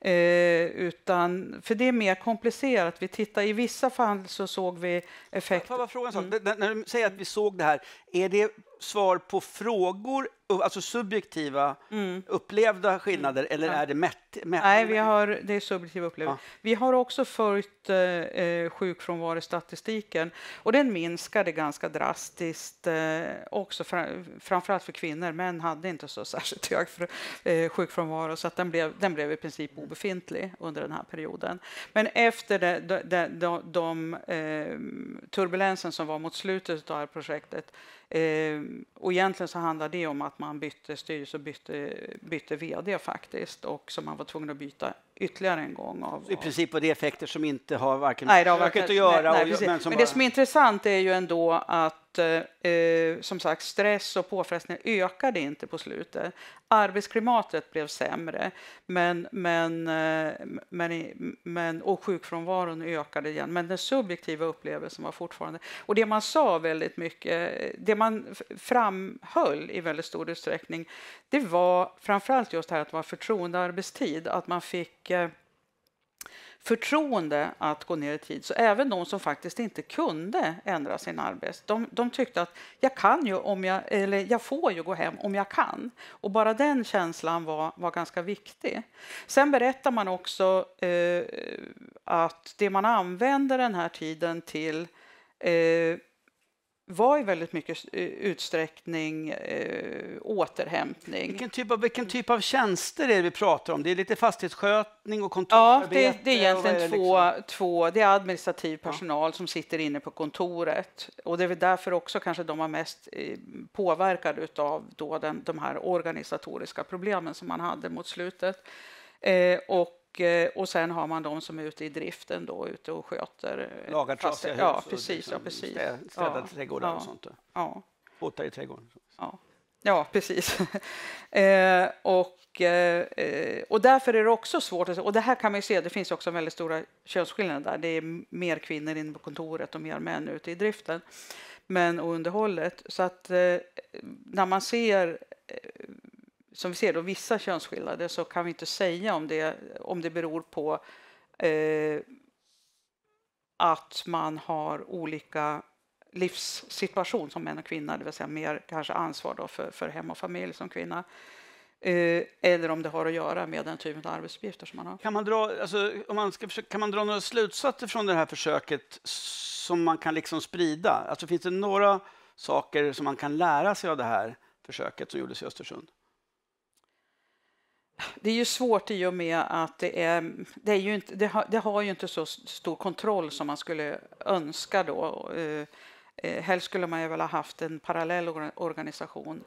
Eh, utan, för det är mer komplicerat. Vi tittar, I vissa fall så såg vi effekter. Får jag fråga en sak? Mm. När du säger att vi såg det här, är det svar på frågor, alltså subjektiva mm. upplevda skillnader, mm. eller ja. är det mätt? mätt Nej, vi har, det är subjektiva upplevelser. Ja. Vi har också följt eh, eh, sjukfrånvarostatistiken och den minskade ganska drastiskt eh, också, fram, framförallt för kvinnor. Män hade inte så särskilt hög för, eh, sjukfrånvaro så att den, blev, den blev i princip obefintlig under den här perioden. Men efter det, de, de, de, de eh, turbulensen som var mot slutet av projektet Ehm, och egentligen så handlar det om att man bytte styrelse och bytte, bytte vd faktiskt och som man var tvungen att byta ytterligare en gång. Av, I princip var det effekter som inte har varken nej, det har varken, att göra nej, nej, och, men, men bara... det som är intressant är ju ändå att eh, som sagt stress och påfrestningar ökade inte på slutet. Arbetsklimatet blev sämre men, men, eh, men, men, och sjukfrånvaron ökade igen. Men den subjektiva upplevelsen var fortfarande... Och det man sa väldigt mycket, det man framhöll i väldigt stor utsträckning det var framförallt just det här att det var förtroendearbetstid, att man fick och förtroende att gå ner i tid. Så även de som faktiskt inte kunde ändra sin arbets... de, de, tyckte att jag kan ju om jag, eller jag får ju gå hem om jag kan. Och bara den känslan var, var ganska viktig. Sen berättar man också eh, att det man använder den här tiden till eh, var i väldigt mycket eh, utsträckning eh, återhämtning. Vilken typ, av, vilken typ av tjänster är det vi pratar om? Det är lite fastighetsskötning och kontorsarbete? Ja, det, det är egentligen det två, liksom? två, det är administrativ personal ja. som sitter inne på kontoret och det är väl därför också kanske de var mest eh, påverkade av de här organisatoriska problemen som man hade mot slutet. Eh, och Eh, och, sen har man de som är ute i driften då, ute och sköter. Eh, Lagar trasiga hus. Ja, precis. Ja, liksom precis. Städar ja, trädgårdar ja, och sånt. Ja. Båtar i trädgården. Ja. Ja, precis. eh, och, eh, och därför är det också svårt. Och det här kan man ju se, det finns också väldigt stora könsskillnader där. Det är mer kvinnor inne på kontoret och mer män ute i driften men, och underhållet. Så att eh, när man ser som vi ser då, vissa könsskillnader så kan vi inte säga om det, om det beror på eh, att man har olika livssituation som män och kvinna, det vill säga mer kanske ansvar då för, för hem och familj som kvinna. Eh, eller om det har att göra med den typen av arbetsuppgifter som man har. Kan man dra, alltså, om man ska försöka, kan man dra några slutsatser från det här försöket som man kan liksom sprida? Alltså, finns det några saker som man kan lära sig av det här försöket som gjordes i Östersund? Det är ju svårt i och med att det, är, det, är ju inte, det, har, det har ju inte så stor kontroll som man skulle önska då. Eh, eh, helst skulle man ju väl ha haft en parallell organisation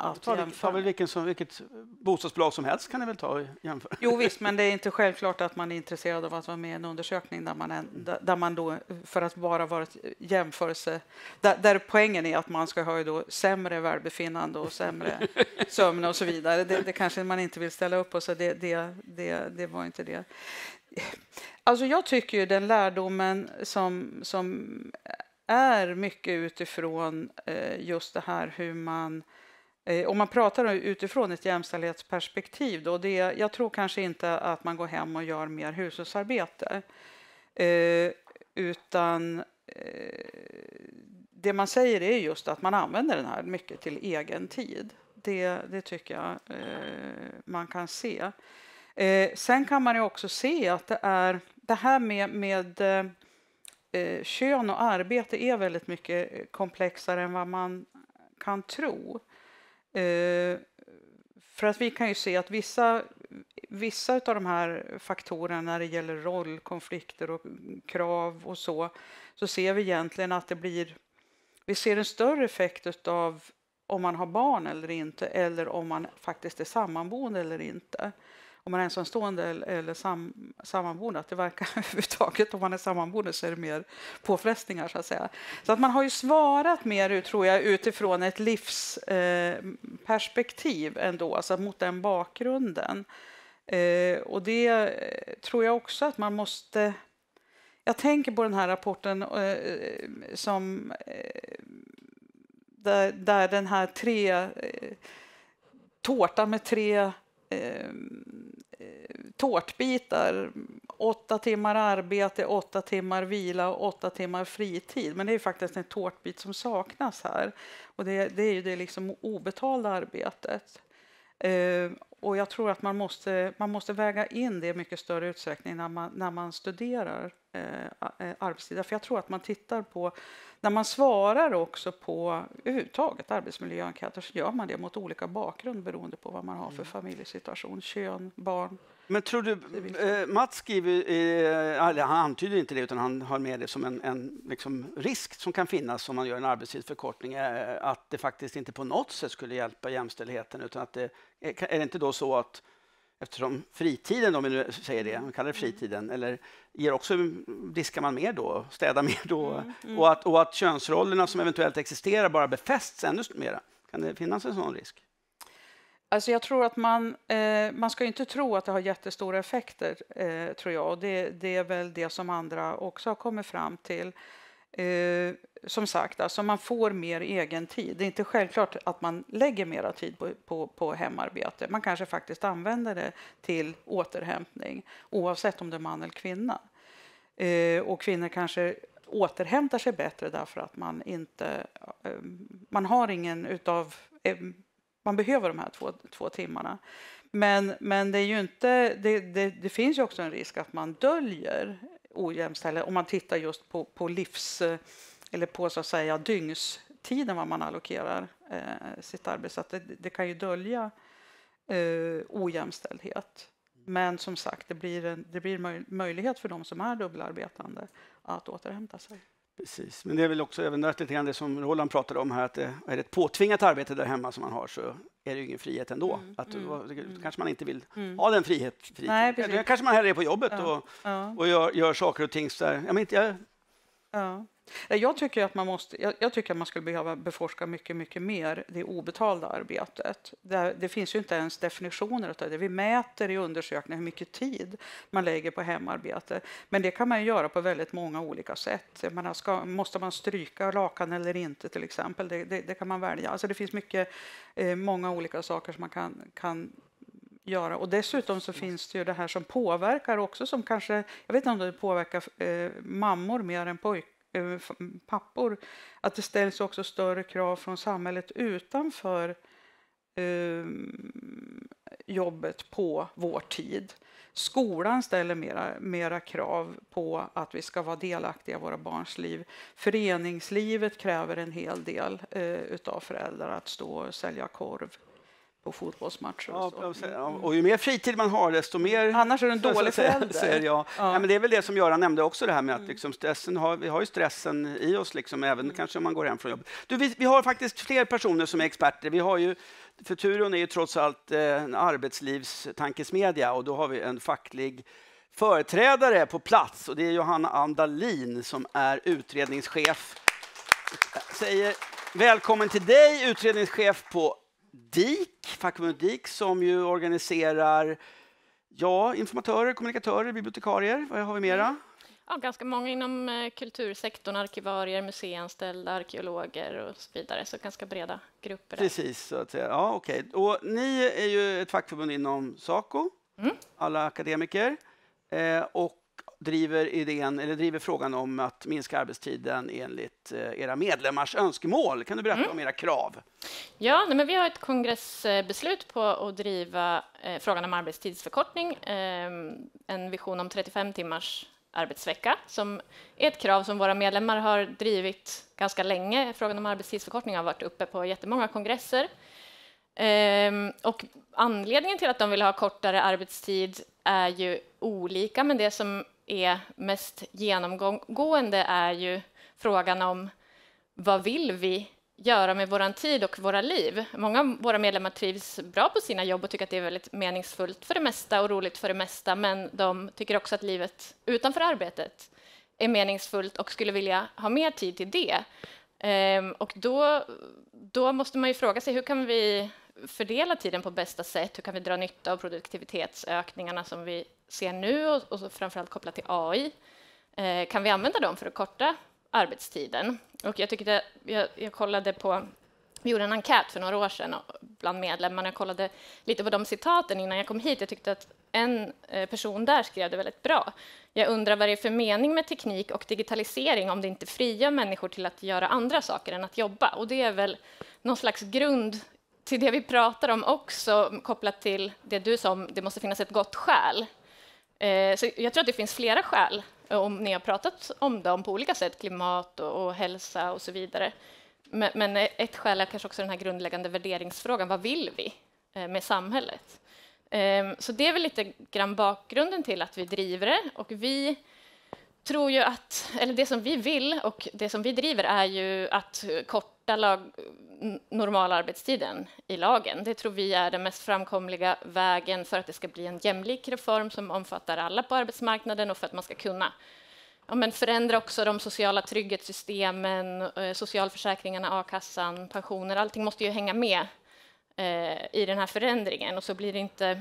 att ta, jämföra. Ta väl vilken som, vilket bostadsbolag som helst kan ni väl ta och jämföra? Jo visst, men det är inte självklart att man är intresserad av att vara med i en undersökning där man, en, där man då, för att bara vara ett jämförelse, där, där, poängen är att man ska ha då sämre välbefinnande och sämre sömn och så vidare. Det, det, kanske man inte vill ställa upp på, så det, det, det, det var inte det. Alltså jag tycker ju den lärdomen som, som är mycket utifrån eh, just det här hur man Eh, om man pratar utifrån ett jämställdhetsperspektiv då, det, jag tror kanske inte att man går hem och gör mer hushållsarbete. Eh, utan eh, det man säger är just att man använder den här mycket till egen tid. Det, det tycker jag eh, man kan se. Eh, sen kan man ju också se att det är det här med, med eh, kön och arbete är väldigt mycket komplexare än vad man kan tro. Eh, för att vi kan ju se att vissa, vissa av de här faktorerna när det gäller roll, konflikter och krav och så, så ser vi egentligen att det blir... Vi ser en större effekt av om man har barn eller inte eller om man faktiskt är sammanboende eller inte om man är ensamstående eller, sam, sammanboende, att det verkar överhuvudtaget, om man är sammanboende så är det mer påfrestningar så att säga. Så att man har ju svarat mer, tror jag, utifrån ett livsperspektiv eh, ändå, alltså mot den bakgrunden. Eh, och det eh, tror jag också att man måste... Jag tänker på den här rapporten eh, som... Eh, där, där, den här tre... Eh, tårtan med tre eh, tårtbitar, åtta timmar arbete, åtta timmar vila och åtta timmar fritid. Men det är faktiskt en tårtbit som saknas här och det, det är ju det liksom obetalda arbetet. Eh, och jag tror att man måste, man måste väga in det i mycket större utsträckning när man, när man studerar eh, eh arbetstider. För jag tror att man tittar på, när man svarar också på överhuvudtaget arbetsmiljöenkäter så gör man det mot olika bakgrund beroende på vad man har för mm. familjesituation, kön, barn. Men tror du, eh, Mats skriver, eh, han antyder inte det utan han har med det som en, en liksom risk som kan finnas om man gör en arbetstidsförkortning, eh, att det faktiskt inte på något sätt skulle hjälpa jämställdheten utan att det, eh, är det inte då så att eftersom fritiden, om vi nu säger det, man kallar det mm. fritiden, eller ger också, mm, diskar man mer då, städar mer då, mm, mm. Och, att, och att könsrollerna som eventuellt existerar bara befästs ännu mera? Kan det finnas en sån risk? Alltså jag tror att man, eh, man ska inte tro att det har jättestora effekter, eh, tror jag. Och det, det, är väl det som andra också har kommit fram till. Eh, som sagt, alltså man får mer egen tid. Det är inte självklart att man lägger mera tid på, på, på hemarbete. Man kanske faktiskt använder det till återhämtning oavsett om det är man eller kvinna. Eh, och kvinnor kanske återhämtar sig bättre därför att man inte eh, man har ingen utav eh, man behöver de här två, två timmarna. Men, men det, är ju inte, det, det, det finns ju också en risk att man döljer ojämställdhet om man tittar just på, på livs eller på så att säga dygnstiden vad man allokerar eh, sitt arbete. Så det, det, kan ju dölja eh, ojämställdhet. Men som sagt, det blir, en, det blir möjlighet för de som är dubbelarbetande att återhämta sig. Precis, men det är väl också övernatt lite grann det som Roland pratade om här, att det, är det ett påtvingat arbete där hemma som man har så är det ju ingen frihet ändå. Mm, att, mm, då, mm. kanske man inte vill mm. ha den frihet, friheten. Nej, Då kanske man hellre är på jobbet ja, och, och gör, gör, saker och ting där, jag, men jag Ja. Jag tycker, att man måste, jag, jag, tycker att man skulle behöva beforska mycket, mycket mer det obetalda arbetet. Det, det finns ju inte ens definitioner av det. Vi mäter i undersökningar hur mycket tid man lägger på hemarbete. Men det kan man ju göra på väldigt många olika sätt. Man ska, måste man stryka lakan eller inte till exempel? Det, det, det kan man välja. Alltså det finns mycket, eh, många olika saker som man kan, kan göra. Och dessutom så mm. finns det ju det här som påverkar också som kanske, jag vet inte om det påverkar eh, mammor mer än pojk, eh, pappor, att det ställs också större krav från samhället utanför eh, jobbet på vår tid. Skolan ställer mera, mera krav på att vi ska vara delaktiga i våra barns liv. Föreningslivet kräver en hel del eh, utav föräldrar att stå och sälja korv på fotbollsmatcher. Och, så. Mm. och ju mer fritid man har, desto mer... Annars är du en dålig förälder. Ja. ja. men det är väl det som Göran nämnde också, det här med att mm. liksom stressen har, vi har ju stressen i oss, liksom, även mm. kanske om man går hem från jobbet. vi, vi, har faktiskt fler personer som är experter. Vi har ju, Futurion är ju trots allt eh, en arbetslivstankesmedja och då har vi en facklig företrädare på plats och det är Johanna Andalin som är utredningschef. säger välkommen till dig, utredningschef på DIK, fackförbundet DIK, som ju organiserar ja, informatörer, kommunikatörer, bibliotekarier. Vad har vi mera? Mm. Ja, ganska många inom eh, kultursektorn, arkivarier, museianställda, arkeologer och så vidare. Så ganska breda grupper. Där. Precis. Så att säga. Ja, okay. och ni är ju ett fackförbund inom Saco, mm. alla akademiker. Eh, och driver, idén, eller driver frågan om att minska arbetstiden enligt eh, era medlemmars önskemål. Kan du berätta mm. om era krav? Ja, men vi har ett kongressbeslut på att driva eh, frågan om arbetstidsförkortning, eh, en vision om 35 timmars arbetsvecka, som är ett krav som våra medlemmar har drivit ganska länge. Frågan om arbetstidsförkortning har varit uppe på jättemånga kongresser. Ehm, och anledningen till att de vill ha kortare arbetstid är ju olika, men det som är mest genomgående är ju frågan om vad vill vi göra med vår tid och våra liv? Många av våra medlemmar trivs bra på sina jobb och tycker att det är väldigt meningsfullt för det mesta och roligt för det mesta, men de tycker också att livet utanför arbetet är meningsfullt och skulle vilja ha mer tid till det. Ehm, och då, då måste man ju fråga sig hur kan vi fördela tiden på bästa sätt? Hur kan vi dra nytta av produktivitetsökningarna som vi ser nu och, och framförallt kopplat till AI? Eh, kan vi använda dem för att korta arbetstiden? Och jag, tyckte, jag, jag kollade på vi gjorde en enkät för några år sedan bland medlemmarna. Jag kollade lite på de citaten innan jag kom hit. Jag tyckte att en eh, person där skrev det väldigt bra. Jag undrar vad det är för mening med teknik och digitalisering om det inte frigör människor till att göra andra saker än att jobba. Och det är väl någon slags grund till det vi pratar om också, kopplat till det du sa om det måste finnas ett gott skäl. Eh, så jag tror att det finns flera skäl, eh, om ni har pratat om dem på olika sätt, klimat och, och hälsa och så vidare. Men, men, ett skäl är kanske också den här grundläggande värderingsfrågan, vad vill vi eh, med samhället? så det är väl lite grann bakgrunden till att vi driver det, och vi tror ju att, eller det som vi vill och det som vi driver är ju att korta lag, normalarbetstiden i lagen. Det tror vi är den mest framkomliga vägen för att det ska bli en jämlik reform som omfattar alla på arbetsmarknaden och för att man ska kunna ja, men förändra också de sociala trygghetssystemen, eh, socialförsäkringarna, a-kassan, pensioner. Allting måste ju hänga med eh, i den här förändringen och så blir det inte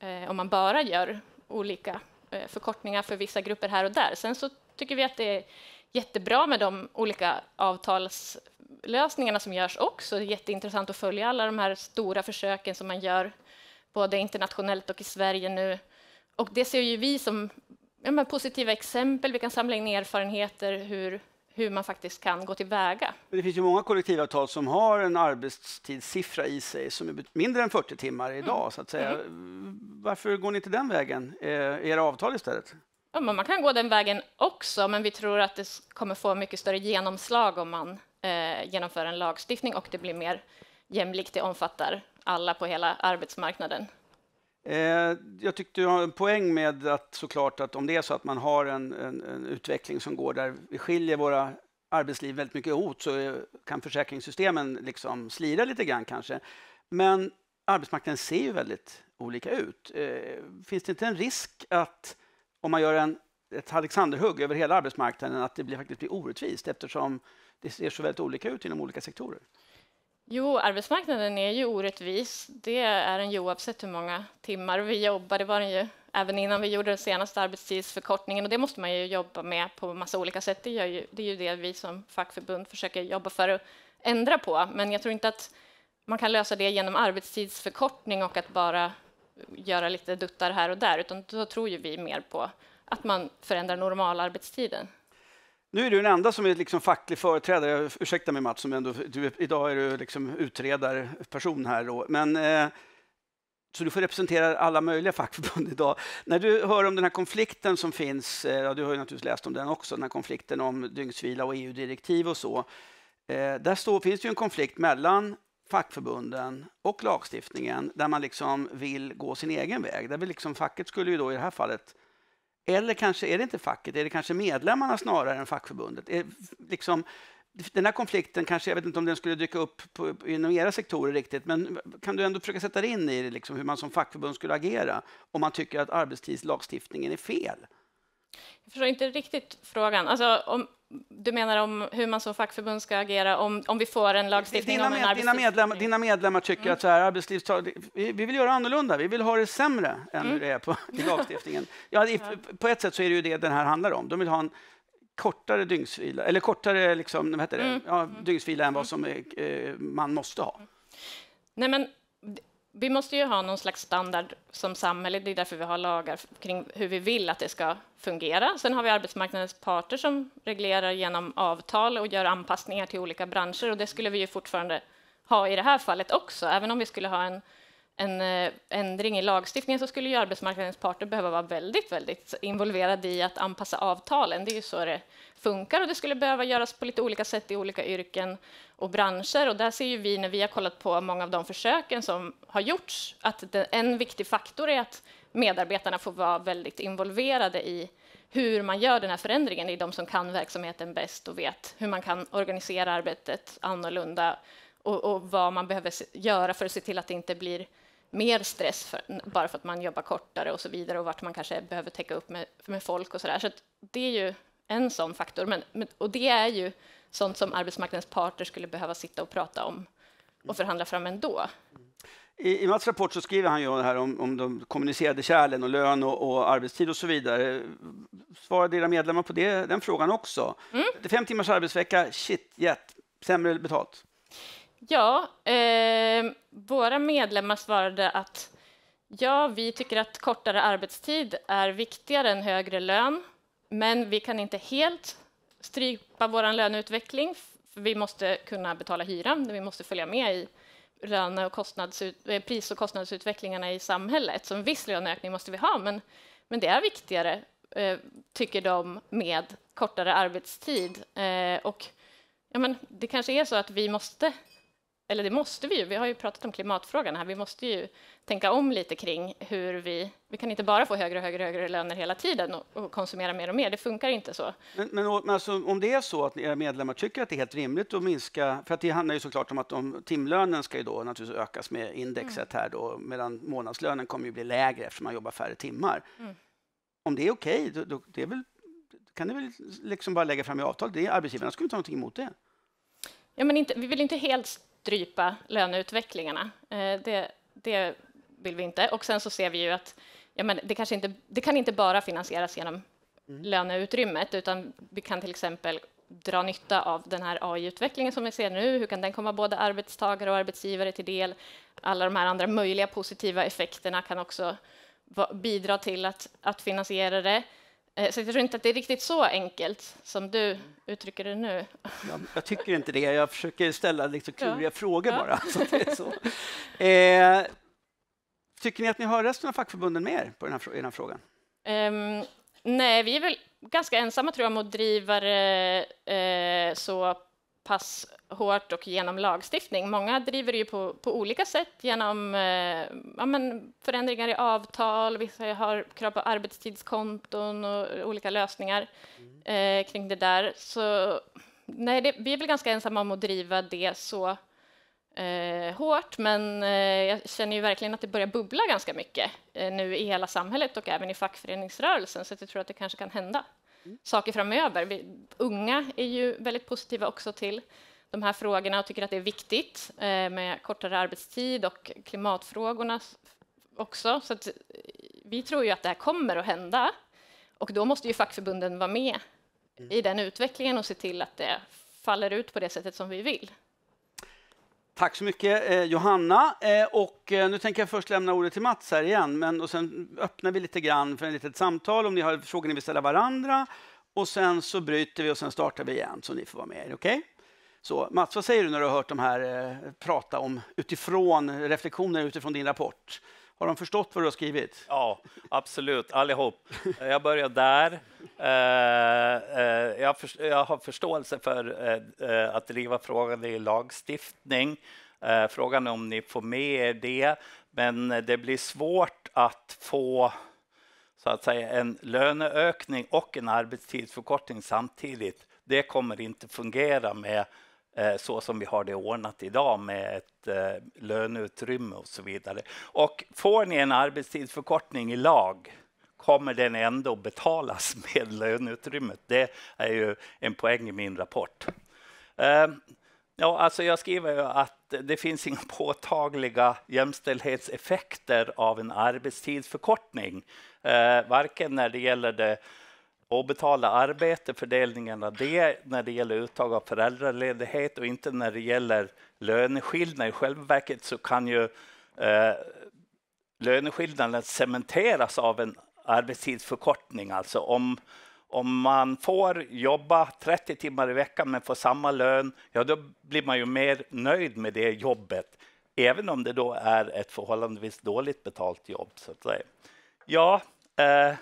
eh, om man bara gör olika Eh, förkortningar för vissa grupper här och där. Sen så tycker vi att det är jättebra med de olika avtalslösningarna som görs också. Det är jätteintressant att följa alla de här stora försöken som man gör både internationellt och i Sverige nu. Och det ser ju vi som ja, positiva exempel. Vi kan samla in erfarenheter hur hur man faktiskt kan gå tillväga. Det finns ju många kollektivavtal som har en arbetstidssiffra i sig som är mindre än 40 timmar mm. idag. Mm. Så att säga. Mm. Varför går ni inte den vägen i eh, era avtal istället? Ja, man kan gå den vägen också, men vi tror att det kommer få mycket större genomslag om man eh, genomför en lagstiftning och det blir mer jämlikt. Det omfattar alla på hela arbetsmarknaden. Eh, jag tyckte du har en poäng med att såklart att om det är så att man har en, en, en utveckling som går där vi skiljer våra arbetsliv väldigt mycket åt så kan försäkringssystemen liksom slira lite grann kanske. Men arbetsmarknaden ser ju väldigt olika ut. Eh, finns det inte en risk att om man gör en, ett alexanderhugg över hela arbetsmarknaden att det blir, faktiskt blir orättvist eftersom det ser så väldigt olika ut inom olika sektorer? Jo, arbetsmarknaden är ju orättvis. Det är den ju oavsett hur många timmar vi jobbar. Det var den ju även innan vi gjorde den senaste arbetstidsförkortningen och det måste man ju jobba med på massa olika sätt. Det, ju, det är ju det vi som fackförbund försöker jobba för att ändra på. Men jag tror inte att man kan lösa det genom arbetstidsförkortning och att bara göra lite duttar här och där, utan då tror ju vi mer på att man förändrar normalarbetstiden. Nu är du den enda som är liksom facklig företrädare. Ursäkta mig Mats, som ändå, du, idag är du liksom utredarperson här. Då. Men, eh, så du får representera alla möjliga fackförbund idag. När du hör om den här konflikten som finns, eh, du har ju naturligtvis läst om den också, den här konflikten om dygnsvila och EU-direktiv och så. Eh, där står, finns det ju en konflikt mellan fackförbunden och lagstiftningen där man liksom vill gå sin egen väg. Där vi liksom, facket skulle ju då i det här fallet eller kanske är det inte facket, är det kanske medlemmarna snarare än fackförbundet? Är, liksom, den här konflikten, kanske, jag vet inte om den skulle dyka upp på, inom era sektorer riktigt, men kan du ändå försöka sätta dig in i det, liksom, hur man som fackförbund skulle agera om man tycker att arbetstidslagstiftningen är fel? Jag förstår inte riktigt frågan. Alltså, om, du menar om hur man som fackförbund ska agera om, om vi får en lagstiftning dina, om en med, dina, medlemmar, dina mm. medlemmar tycker mm. att så här, arbetslivstag, vi, vi, vill göra annorlunda, vi vill ha det sämre än mm. hur det är på, i lagstiftningen. Ja, i, på ett sätt så är det ju det den här handlar om. De vill ha en kortare dygnsvila, eller kortare liksom, vad heter det? Mm. Ja, mm. dygnsvila än vad mm. som eh, man måste ha. Nej, men vi måste ju ha någon slags standard som samhälle. Det är därför vi har lagar kring hur vi vill att det ska fungera. Sen har vi arbetsmarknadens parter som reglerar genom avtal och gör anpassningar till olika branscher och det skulle vi ju fortfarande ha i det här fallet också, även om vi skulle ha en en eh, ändring i lagstiftningen så skulle ju arbetsmarknadens parter behöva vara väldigt, väldigt involverade i att anpassa avtalen. Det är ju så det funkar och det skulle behöva göras på lite olika sätt i olika yrken och branscher. Och där ser ju vi när vi har kollat på många av de försöken som har gjorts att en viktig faktor är att medarbetarna får vara väldigt involverade i hur man gör den här förändringen. Det är de som kan verksamheten bäst och vet hur man kan organisera arbetet annorlunda och, och vad man behöver göra för att se till att det inte blir mer stress för, bara för att man jobbar kortare och så vidare och vart man kanske behöver täcka upp med, med folk och så där. Så det är ju en sån faktor. Men, men, och det är ju sånt som arbetsmarknadens parter skulle behöva sitta och prata om och förhandla fram ändå. I, I Mats rapport så skriver han ju här om, om de kommunicerade kärlen och lön och, och arbetstid och så vidare. Svarade era medlemmar på det, den frågan också? Mm. Det fem timmars arbetsvecka, shit, jätt, sämre betalt? Ja, eh, våra medlemmar svarade att ja, vi tycker att kortare arbetstid är viktigare än högre lön, men vi kan inte helt strypa vår löneutveckling, för vi måste kunna betala hyran, vi måste följa med i löne och kostnadsut- eh, pris och kostnadsutvecklingarna i samhället. Så en viss löneökning måste vi ha, men, men det är viktigare, eh, tycker de, med kortare arbetstid. Eh, och ja, men det kanske är så att vi måste eller det måste vi ju, vi har ju pratat om klimatfrågan här, vi måste ju tänka om lite kring hur vi, vi kan inte bara få högre och högre, högre löner hela tiden och, och, konsumera mer och mer, det funkar inte så. Men, men, men alltså, om det är så att era medlemmar tycker att det är helt rimligt att minska, för att det handlar ju såklart om att de, timlönen ska ju då naturligtvis ökas med indexet mm. här då, medan månadslönen kommer ju bli lägre eftersom man jobbar färre timmar. Mm. Om det är okej, okay, då, då, det är väl, kan ni väl liksom bara lägga fram i avtalet, arbetsgivarna skulle inte ha någonting emot det? Ja, men inte, vi vill inte helt strypa löneutvecklingarna. Eh, det, det, vill vi inte. Och sen så ser vi ju att ja, men det, kanske inte, det kan inte bara finansieras genom mm. löneutrymmet, utan vi kan till exempel dra nytta av den här AI-utvecklingen som vi ser nu. Hur kan den komma både arbetstagare och arbetsgivare till del? Alla de här andra möjliga positiva effekterna kan också bidra till att, att finansiera det. Eh, så jag tror inte att det är riktigt så enkelt som du uttrycker det nu. Ja, jag tycker inte det. Jag försöker ställa lite liksom kluriga ja. frågor ja. bara. Så det är så. Eh, tycker ni att ni har resten av fackförbunden med er på den här, den här frågan? Um, nej, vi är väl ganska ensamma tror jag om att driva det eh, så pass hårt och genom lagstiftning. Många driver det ju på, på olika sätt genom eh, ja, men förändringar i avtal, vissa har krav på arbetstidskonton och olika lösningar mm. eh, kring det där. Så nej, det, vi är väl ganska ensamma om att driva det så eh, hårt, men eh, jag känner ju verkligen att det börjar bubbla ganska mycket eh, nu i hela samhället och även i fackföreningsrörelsen, så jag tror att det kanske kan hända saker framöver. Vi, unga är ju väldigt positiva också till de här frågorna och tycker att det är viktigt eh, med kortare arbetstid och klimatfrågorna också. Så att, eh, vi tror ju att det här kommer att hända och då måste ju fackförbunden vara med mm. i den utvecklingen och se till att det faller ut på det sättet som vi vill. Tack så mycket eh, Johanna. Eh, och eh, nu tänker jag först lämna ordet till Mats här igen. Men, och sen öppnar vi lite grann för ett litet samtal om ni har frågor ni vill ställa varandra. Och sen så bryter vi och sen startar vi igen så ni får vara med. Okay? Så, Mats, vad säger du när du har hört de här eh, prata om utifrån reflektioner utifrån din rapport? Har de förstått vad du har skrivit? Ja, absolut, allihop. Jag börjar där. Eh, eh, jag har förståelse för eh, att driva frågan i lagstiftning. Frågan är om ni får med er det, men det blir svårt att få så att säga en löneökning och en arbetstidsförkortning samtidigt. Det kommer inte fungera med Eh, så som vi har det ordnat idag med ett eh, löneutrymme och så vidare. Och får ni en arbetstidsförkortning i lag kommer den ändå betalas med löneutrymmet. Det är ju en poäng i min rapport. Ehm, ja, alltså jag skriver ju att det finns inga påtagliga jämställdhetseffekter av en arbetstidsförkortning, eh, varken när det gäller det obetalda arbete, fördelningen av det när det gäller uttag av föräldraledighet och inte när det gäller löneskillnader. I själva verket så kan ju eh, löneskillnaden cementeras av en arbetstidsförkortning. Alltså om, om man får jobba 30 timmar i veckan men får samma lön, ja då blir man ju mer nöjd med det jobbet. Även om det då är ett förhållandevis dåligt betalt jobb. Så att säga. Ja, eh,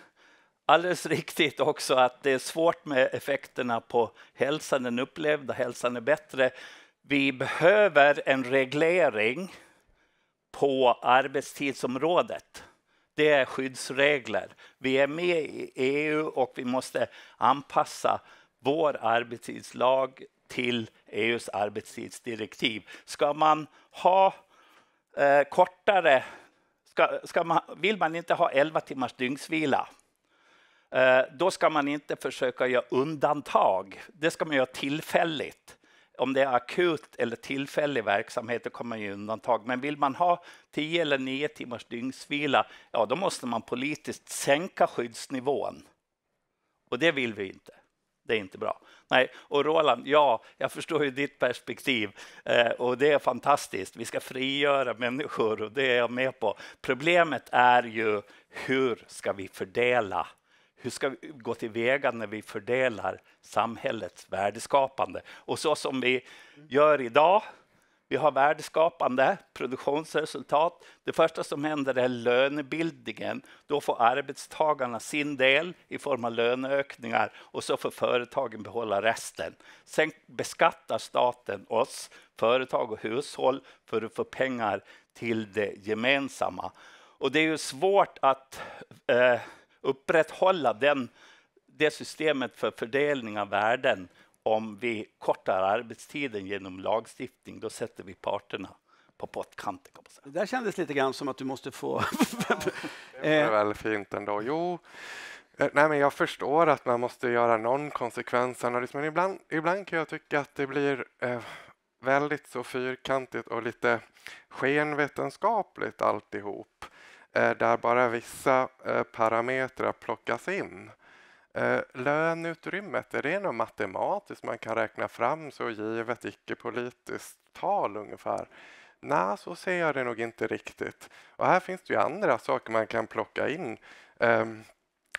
alldeles riktigt också att det är svårt med effekterna på hälsan, den upplevda hälsan är bättre. Vi behöver en reglering på arbetstidsområdet. Det är skyddsregler. Vi är med i EU och vi måste anpassa vår arbetstidslag till EUs arbetstidsdirektiv. Ska man ha eh, kortare... Ska, ska man, vill man inte ha 11 timmars dygnsvila Eh, då ska man inte försöka göra undantag. Det ska man göra tillfälligt. Om det är akut eller tillfällig verksamhet, då kommer man ju undantag. Men vill man ha tio eller nio timmars dygnsvila, ja, då måste man politiskt sänka skyddsnivån. Och det vill vi inte. Det är inte bra. Nej, och Roland, ja, jag förstår ju ditt perspektiv eh, och det är fantastiskt. Vi ska frigöra människor och det är jag med på. Problemet är ju hur ska vi fördela hur ska vi gå till väga när vi fördelar samhällets värdeskapande? Och så som vi gör idag, vi har värdeskapande, produktionsresultat. Det första som händer är lönebildningen. Då får arbetstagarna sin del i form av löneökningar och så får företagen behålla resten. Sen beskattar staten oss, företag och hushåll, för att få pengar till det gemensamma. Och det är ju svårt att eh, upprätthålla den, det systemet för fördelning av värden om vi kortar arbetstiden genom lagstiftning. Då sätter vi parterna på pottkanten. Det där kändes lite grann som att du måste få... det var väl fint ändå. Jo, eh, nej men jag förstår att man måste göra någon konsekvensanalys men ibland, ibland kan jag tycka att det blir eh, väldigt så fyrkantigt och lite skenvetenskapligt alltihop. Eh, där bara vissa eh, parametrar plockas in. Eh, löneutrymmet, är det något matematiskt man kan räkna fram så givet icke-politiskt tal ungefär? Nej, så ser jag det nog inte riktigt. Och här finns det ju andra saker man kan plocka in. Ehm,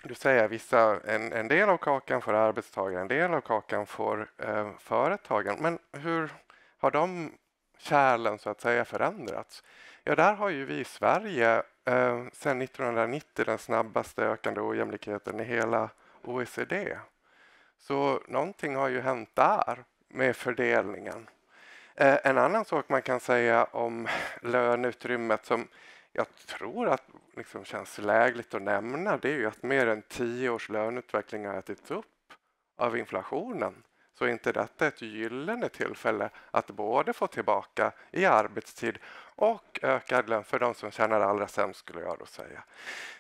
du säger vissa, en, en, del av kakan får arbetstagaren, en del av kakan får eh, företagaren. Men hur har de kärlen så att säga förändrats? Ja, där har ju vi i Sverige eh, sedan 1990 den snabbaste ökande ojämlikheten i hela OECD. Så någonting har ju hänt där med fördelningen. Eh, en annan sak man kan säga om löneutrymmet som jag tror att liksom känns lägligt att nämna det är ju att mer än tio års löneutveckling har ätits upp av inflationen så är inte detta ett gyllene tillfälle att både få tillbaka i arbetstid och ökad lön för de som tjänar allra sämst skulle jag då säga.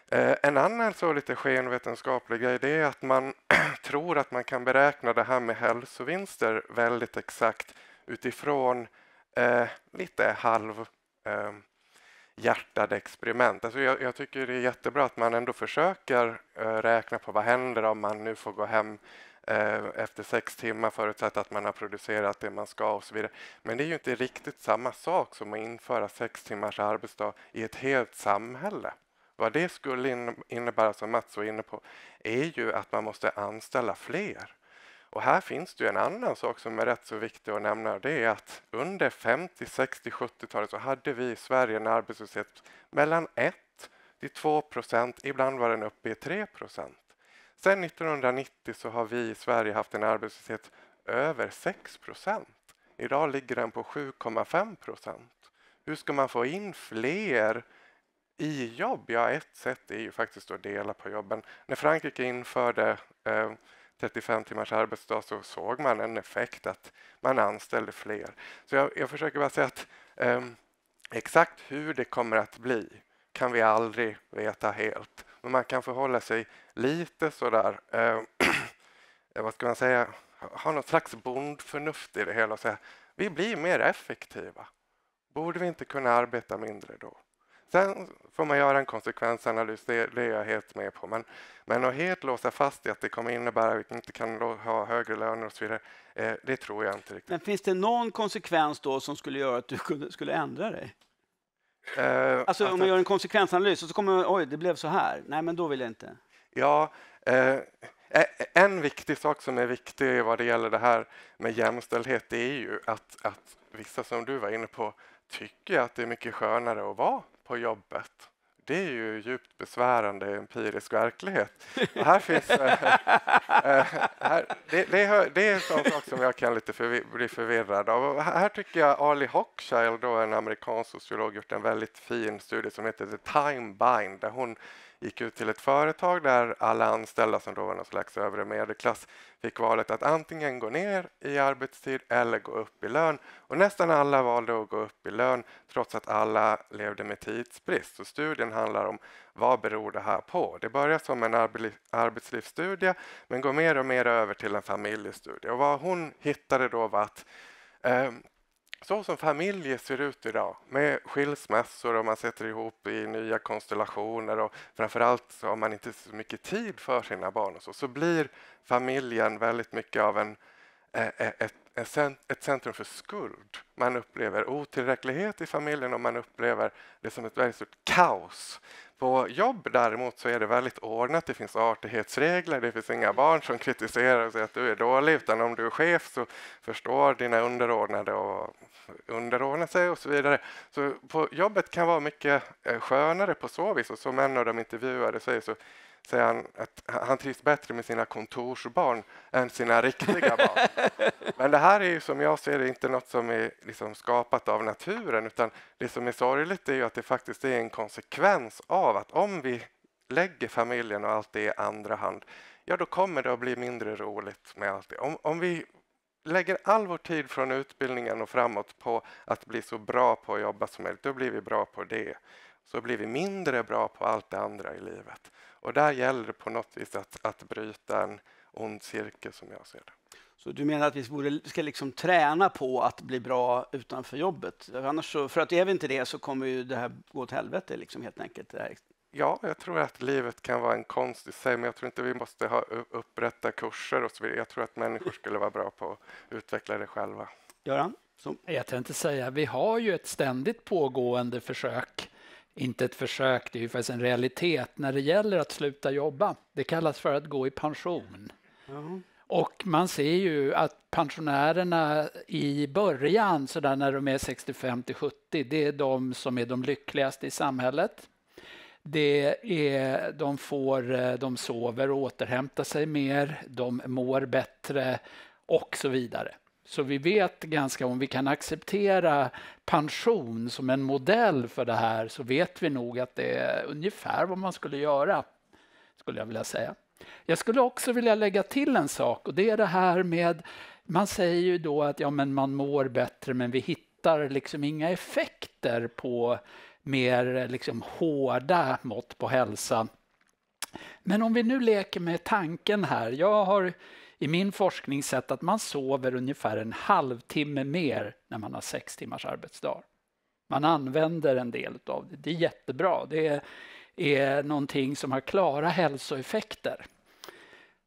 Eh, en annan så lite skenvetenskaplig grej det är att man tror att man kan beräkna det här med hälsovinster väldigt exakt utifrån eh, lite halv eh, hjärtade experiment. Alltså jag, jag, tycker det är jättebra att man ändå försöker eh, räkna på vad händer om man nu får gå hem Eh, efter sex timmar förutsatt att man har producerat det man ska och så vidare. Men det är ju inte riktigt samma sak som att införa sex timmars arbetsdag i ett helt samhälle. Vad det skulle innebära, som Mats var inne på, är ju att man måste anställa fler. Och här finns det ju en annan sak som är rätt så viktig att nämna. Det är att under 50, 60, 70-talet så hade vi i Sverige en arbetslöshet mellan 1 till 2 procent. Ibland var den uppe i 3 procent. Sedan 1990 så har vi i Sverige haft en arbetslöshet över 6 procent. Idag ligger den på 7,5 procent. Hur ska man få in fler i jobb? Ja, ett sätt är ju faktiskt att dela på jobben. När Frankrike införde eh, 35 timmars arbetsdag så såg man en effekt att man anställde fler. Så jag, jag försöker bara säga att eh, exakt hur det kommer att bli kan vi aldrig veta helt. Men man kan förhålla sig lite sådär, eh, eh, vad ska man säga, ha något slags bondförnuft i det hela och säga vi blir mer effektiva. Borde vi inte kunna arbeta mindre då? Sen får man göra en konsekvensanalys, det, det är jag helt med på. Men, men att helt låsa fast i att det kommer innebära att vi inte kan ha högre löner och så vidare, eh, det tror jag inte riktigt. Men finns det någon konsekvens då som skulle göra att du skulle ändra dig? Eh, alltså om man gör en konsekvensanalys och så kommer man, oj, det blev så här. Nej, men då vill jag inte. Ja, eh, eh, eh en viktig sak som är viktig vad det gäller det här med jämställdhet är ju att, att vissa som du var inne på tycker att det är mycket skönare att vara på jobbet det är ju djupt besvärande empirisk verklighet. Och här finns, äh, äh, här, det, det, det, är en sån sak som jag kan lite förvi bli förvirrad av. här tycker jag Ali Hochschild, då, en amerikansk sociolog, gjort en väldigt fin studie som heter The Time Bind, där hon gick ut till ett företag där alla anställda som då var någon slags övre medelklass fick valet att antingen gå ner i arbetstid eller gå upp i lön. Och nästan alla valde att gå upp i lön trots att alla levde med tidsbrist. Så studien handlar om vad beror det här på? Det börjar som en arbetslivsstudie men går mer och mer över till en familjestudie. Och vad hon hittade då var att eh, så som familjer ser ut idag med skilsmässor och man sätter ihop i nya konstellationer och framförallt så har man inte så mycket tid för sina barn och så, så blir familjen väldigt mycket av en, eh, eh, ett ett centrum för skuld. Man upplever otillräcklighet i familjen och man upplever det som ett väldigt stort kaos. På jobb däremot så är det väldigt ordnat. Det finns artighetsregler, det finns inga barn som kritiserar och säger att du är dålig, utan om du är chef så förstår dina underordnade och underordnar sig och så vidare. Så på jobbet kan vara mycket eh, skönare på så vis och som en av de intervjuade säger så säger han att han trivs bättre med sina kontorsbarn än sina riktiga barn. Men det här är ju som jag ser det inte något som är liksom skapat av naturen utan det som är sorgligt är ju att det faktiskt är en konsekvens av att om vi lägger familjen och allt det i andra hand, ja då kommer det att bli mindre roligt med allt det. Om, om vi lägger all vår tid från utbildningen och framåt på att bli så bra på att jobba som möjligt, då blir vi bra på det. Så blir vi mindre bra på allt det andra i livet. Och där gäller det på något vis att, att bryta en ond cirkel som jag ser det. Så du menar att vi ska liksom träna på att bli bra utanför jobbet? Annars så, för att är vi inte det så kommer ju det här gå åt helvete liksom helt enkelt. Ja, jag tror att livet kan vara en konst i sig, men jag tror inte vi måste ha upprätta kurser och så vidare. Jag tror att människor skulle vara bra på att utveckla det själva. Göran? Som. Jag tänkte säga, vi har ju ett ständigt pågående försök inte ett försök, det är ju faktiskt en realitet när det gäller att sluta jobba. Det kallas för att gå i pension. Mm. Och man ser ju att pensionärerna i början, så där när de är 65 till 70, det är de som är de lyckligaste i samhället. Det är, de, får, de sover och återhämtar sig mer, de mår bättre och så vidare. Så vi vet ganska, om vi kan acceptera pension som en modell för det här så vet vi nog att det är ungefär vad man skulle göra, skulle jag vilja säga. Jag skulle också vilja lägga till en sak och det är det här med, man säger ju då att ja, men man mår bättre men vi hittar liksom inga effekter på mer liksom hårda mått på hälsa. Men om vi nu leker med tanken här, jag har i min forskning sett att man sover ungefär en halvtimme mer när man har sex timmars arbetsdag. Man använder en del av det. Det är jättebra. Det är någonting som har klara hälsoeffekter.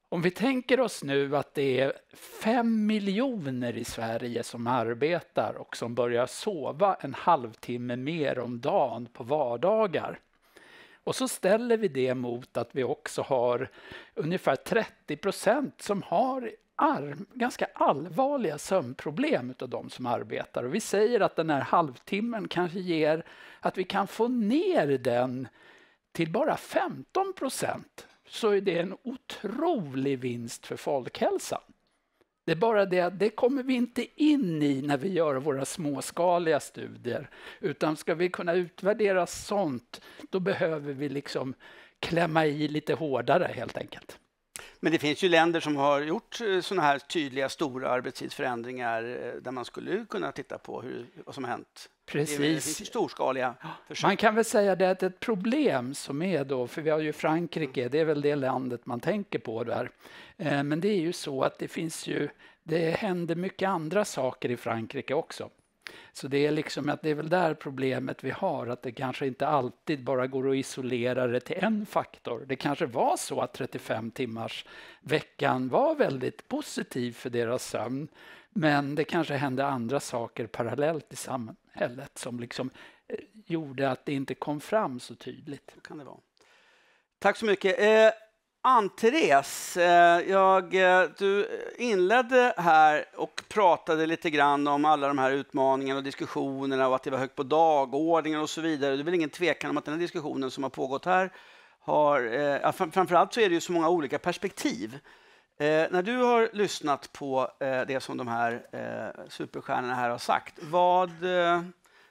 Om vi tänker oss nu att det är fem miljoner i Sverige som arbetar och som börjar sova en halvtimme mer om dagen på vardagar och så ställer vi det mot att vi också har ungefär 30 procent som har ganska allvarliga sömnproblem av de som arbetar. Och vi säger att den här halvtimmen kanske ger att vi kan få ner den till bara 15 procent så är det en otrolig vinst för folkhälsan. Det är bara det att det kommer vi inte in i när vi gör våra småskaliga studier. Utan ska vi kunna utvärdera sånt, då behöver vi liksom klämma i lite hårdare helt enkelt. Men det finns ju länder som har gjort eh, såna här tydliga stora arbetstidsförändringar eh, där man skulle kunna titta på hur, vad som hänt. Precis. Det finns storskaliga försök. Man kan väl säga det att ett problem som är då, för vi har ju Frankrike, det är väl det landet man tänker på där. Eh, men det är ju så att det finns ju, det händer mycket andra saker i Frankrike också. Så det är, liksom att det är väl där problemet vi har, att det kanske inte alltid bara går att isolera det till en faktor. Det kanske var så att 35 timmars veckan var väldigt positiv för deras sömn, men det kanske hände andra saker parallellt i samhället som liksom eh, gjorde att det inte kom fram så tydligt. Så kan det vara. Tack så mycket. Eh... Ann-Therese, eh, eh, du inledde här och pratade lite grann om alla de här utmaningarna och diskussionerna och att det var högt på dagordningen och så vidare. Det är väl ingen tvekan om att den här diskussionen som har pågått här har... Eh, framförallt så är det ju så många olika perspektiv. Eh, när du har lyssnat på det som de här superstjärnorna här har sagt, vad,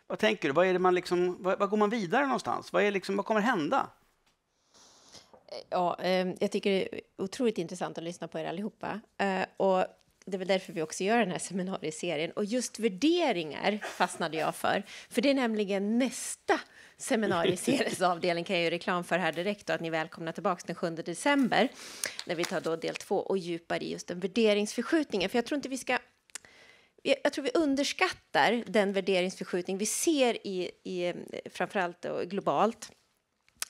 vad tänker du? Vad, är det man liksom, vad går man vidare någonstans? Vad, är liksom, vad kommer hända? Ja, ehm, jag tycker det är otroligt intressant att lyssna på er allihopa. Eh, och det är väl därför vi också gör den här seminarieserien. Och just värderingar fastnade jag för, för det är nämligen nästa seminarieseries avdelning kan jag ju reklam för här direkt då, att ni välkomna tillbaka den 7 december när vi tar då del två och djupar i just den värderingsförskjutningen. För jag tror inte vi ska jag tror vi underskattar den värderingsförskjutning vi ser i, i framförallt globalt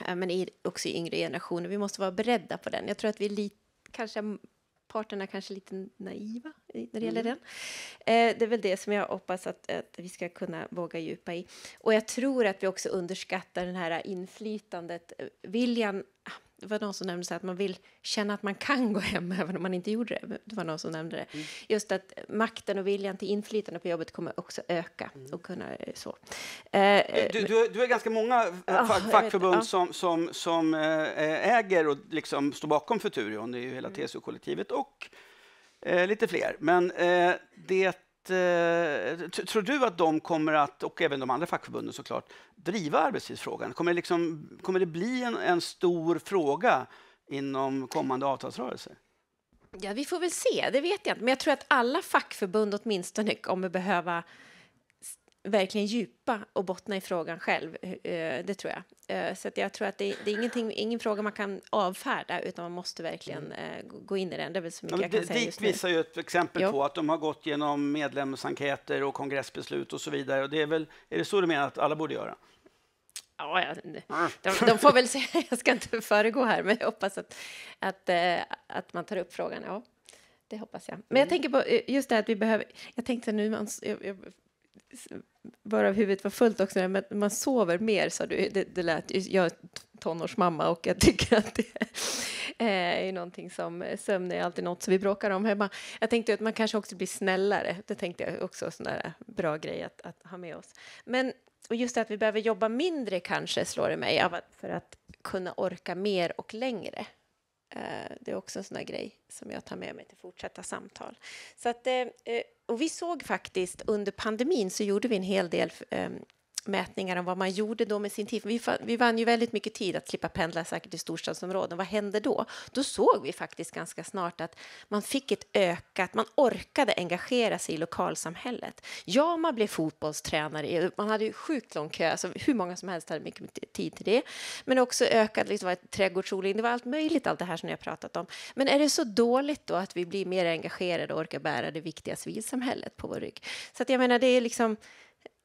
Eh, men också i yngre generationer. Vi måste vara beredda på den. Jag tror att vi lite, kanske parterna kanske lite naiva när det gäller mm. den. Eh, det är väl det som jag hoppas att, att, vi ska kunna våga djupa i. Och jag tror att vi också underskattar den här inflytandet, eh, viljan det var någon som nämnde så att man vill känna att man kan gå hem även om man inte gjorde det. Det var någon som nämnde det. Mm. Just att makten och viljan till inflytande på jobbet kommer också öka mm. och kunna eh, så. Eh, du, du, du är ganska många ah, fack, fackförbund vet, som, som, som äger och liksom står bakom Futurion. Det är ju hela mm. TCO-kollektivet och eh, lite fler. Men eh, det Eh, tror du att de kommer att, och även de andra fackförbunden såklart, driva arbetstidsfrågan? Kommer det, liksom, kommer det bli en, en stor fråga inom kommande avtalsrörelser? Ja, vi får väl se. Det vet jag inte. Men jag tror att alla fackförbund åtminstone kommer behöva verkligen djupa och bottna i frågan själv. Eh, det tror jag. Eh, så jag tror att det, det är ingen fråga man kan avfärda utan man måste verkligen mm. eh, gå in i den. Det är väl så mycket ja, jag kan det, säga just visar ju ett exempel jo. på att de har gått genom medlemsenkäter och kongressbeslut och så vidare. Och det är väl, är det så du menar att alla borde göra? Ja, ah. de, de får väl säga, jag ska inte föregå här, men jag hoppas att, att, att man tar upp frågan. Ja, det hoppas jag. Men jag mm. tänker på just det här att vi behöver, jag tänkte nu, jag, jag varav huvudet var fullt också, men man sover mer sa du, det, det lät jag är tonårsmamma och jag tycker att det eh, är någonting som sömn är alltid något som vi bråkar om hemma. Jag tänkte att man kanske också blir snällare, det tänkte jag också, sån där eh, bra grej att, att ha med oss. Men och just att vi behöver jobba mindre kanske slår det mig, för att kunna orka mer och längre. Eh, det är också en sån där grej som jag tar med mig till fortsatta samtal. Så att, eh, eh, och vi såg faktiskt under pandemin så gjorde vi en hel del ehm, mätningar om vad man gjorde då med sin tid. Vi, vi vann ju väldigt mycket tid att slippa pendla säkert i storstadsområden. Vad hände då? Då såg vi faktiskt ganska snart att man fick ett ökat, man orkade engagera sig i lokalsamhället. Ja, man blev fotbollstränare, man hade ju sjukt lång kö, alltså hur många som helst hade mycket tid till det. Men också ökad liksom, trädgårdsodling, det var allt möjligt, allt det här som jag pratat om. Men är det så dåligt då att vi blir mer engagerade och orkar bära det viktiga civilsamhället på vår rygg? Så att jag menar, det är liksom,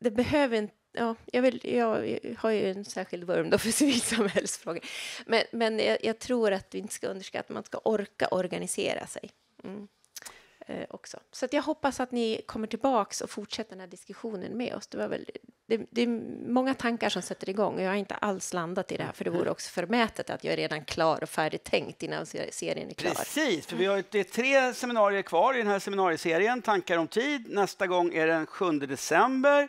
det behöver inte ja, jag, vill, jag, har ju en särskild vurm då för civilsamhällsfrågor. Men, men jag, jag, tror att vi inte ska underskatta att man ska orka organisera sig. Mm. Eh, också. Så jag hoppas att ni kommer tillbaka och fortsätter den här diskussionen med oss. Det, var väl, det, det, är många tankar som sätter igång och jag har inte alls landat i det här för det vore mm. också förmätet att jag är redan klar och färdigtänkt innan serien är klar. Precis, för vi mm. har, det är tre seminarier kvar i den här seminarieserien, Tankar om tid. Nästa gång är den 7 december.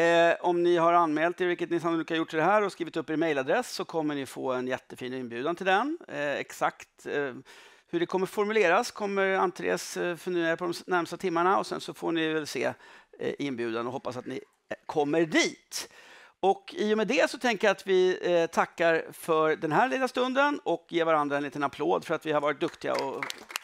Eh, om ni har anmält er, vilket ni sannolikt har gjort till det här, och skrivit upp er mejladress så kommer ni få en jättefin inbjudan till den. Eh, exakt eh, hur det kommer formuleras kommer Andreas eh, fundera på de närmsta timmarna och sen så får ni väl se eh, inbjudan och hoppas att ni eh, kommer dit. Och i och med det så tänker jag att vi tackar för den här lilla stunden och ger varandra en liten applåd för att vi har varit duktiga och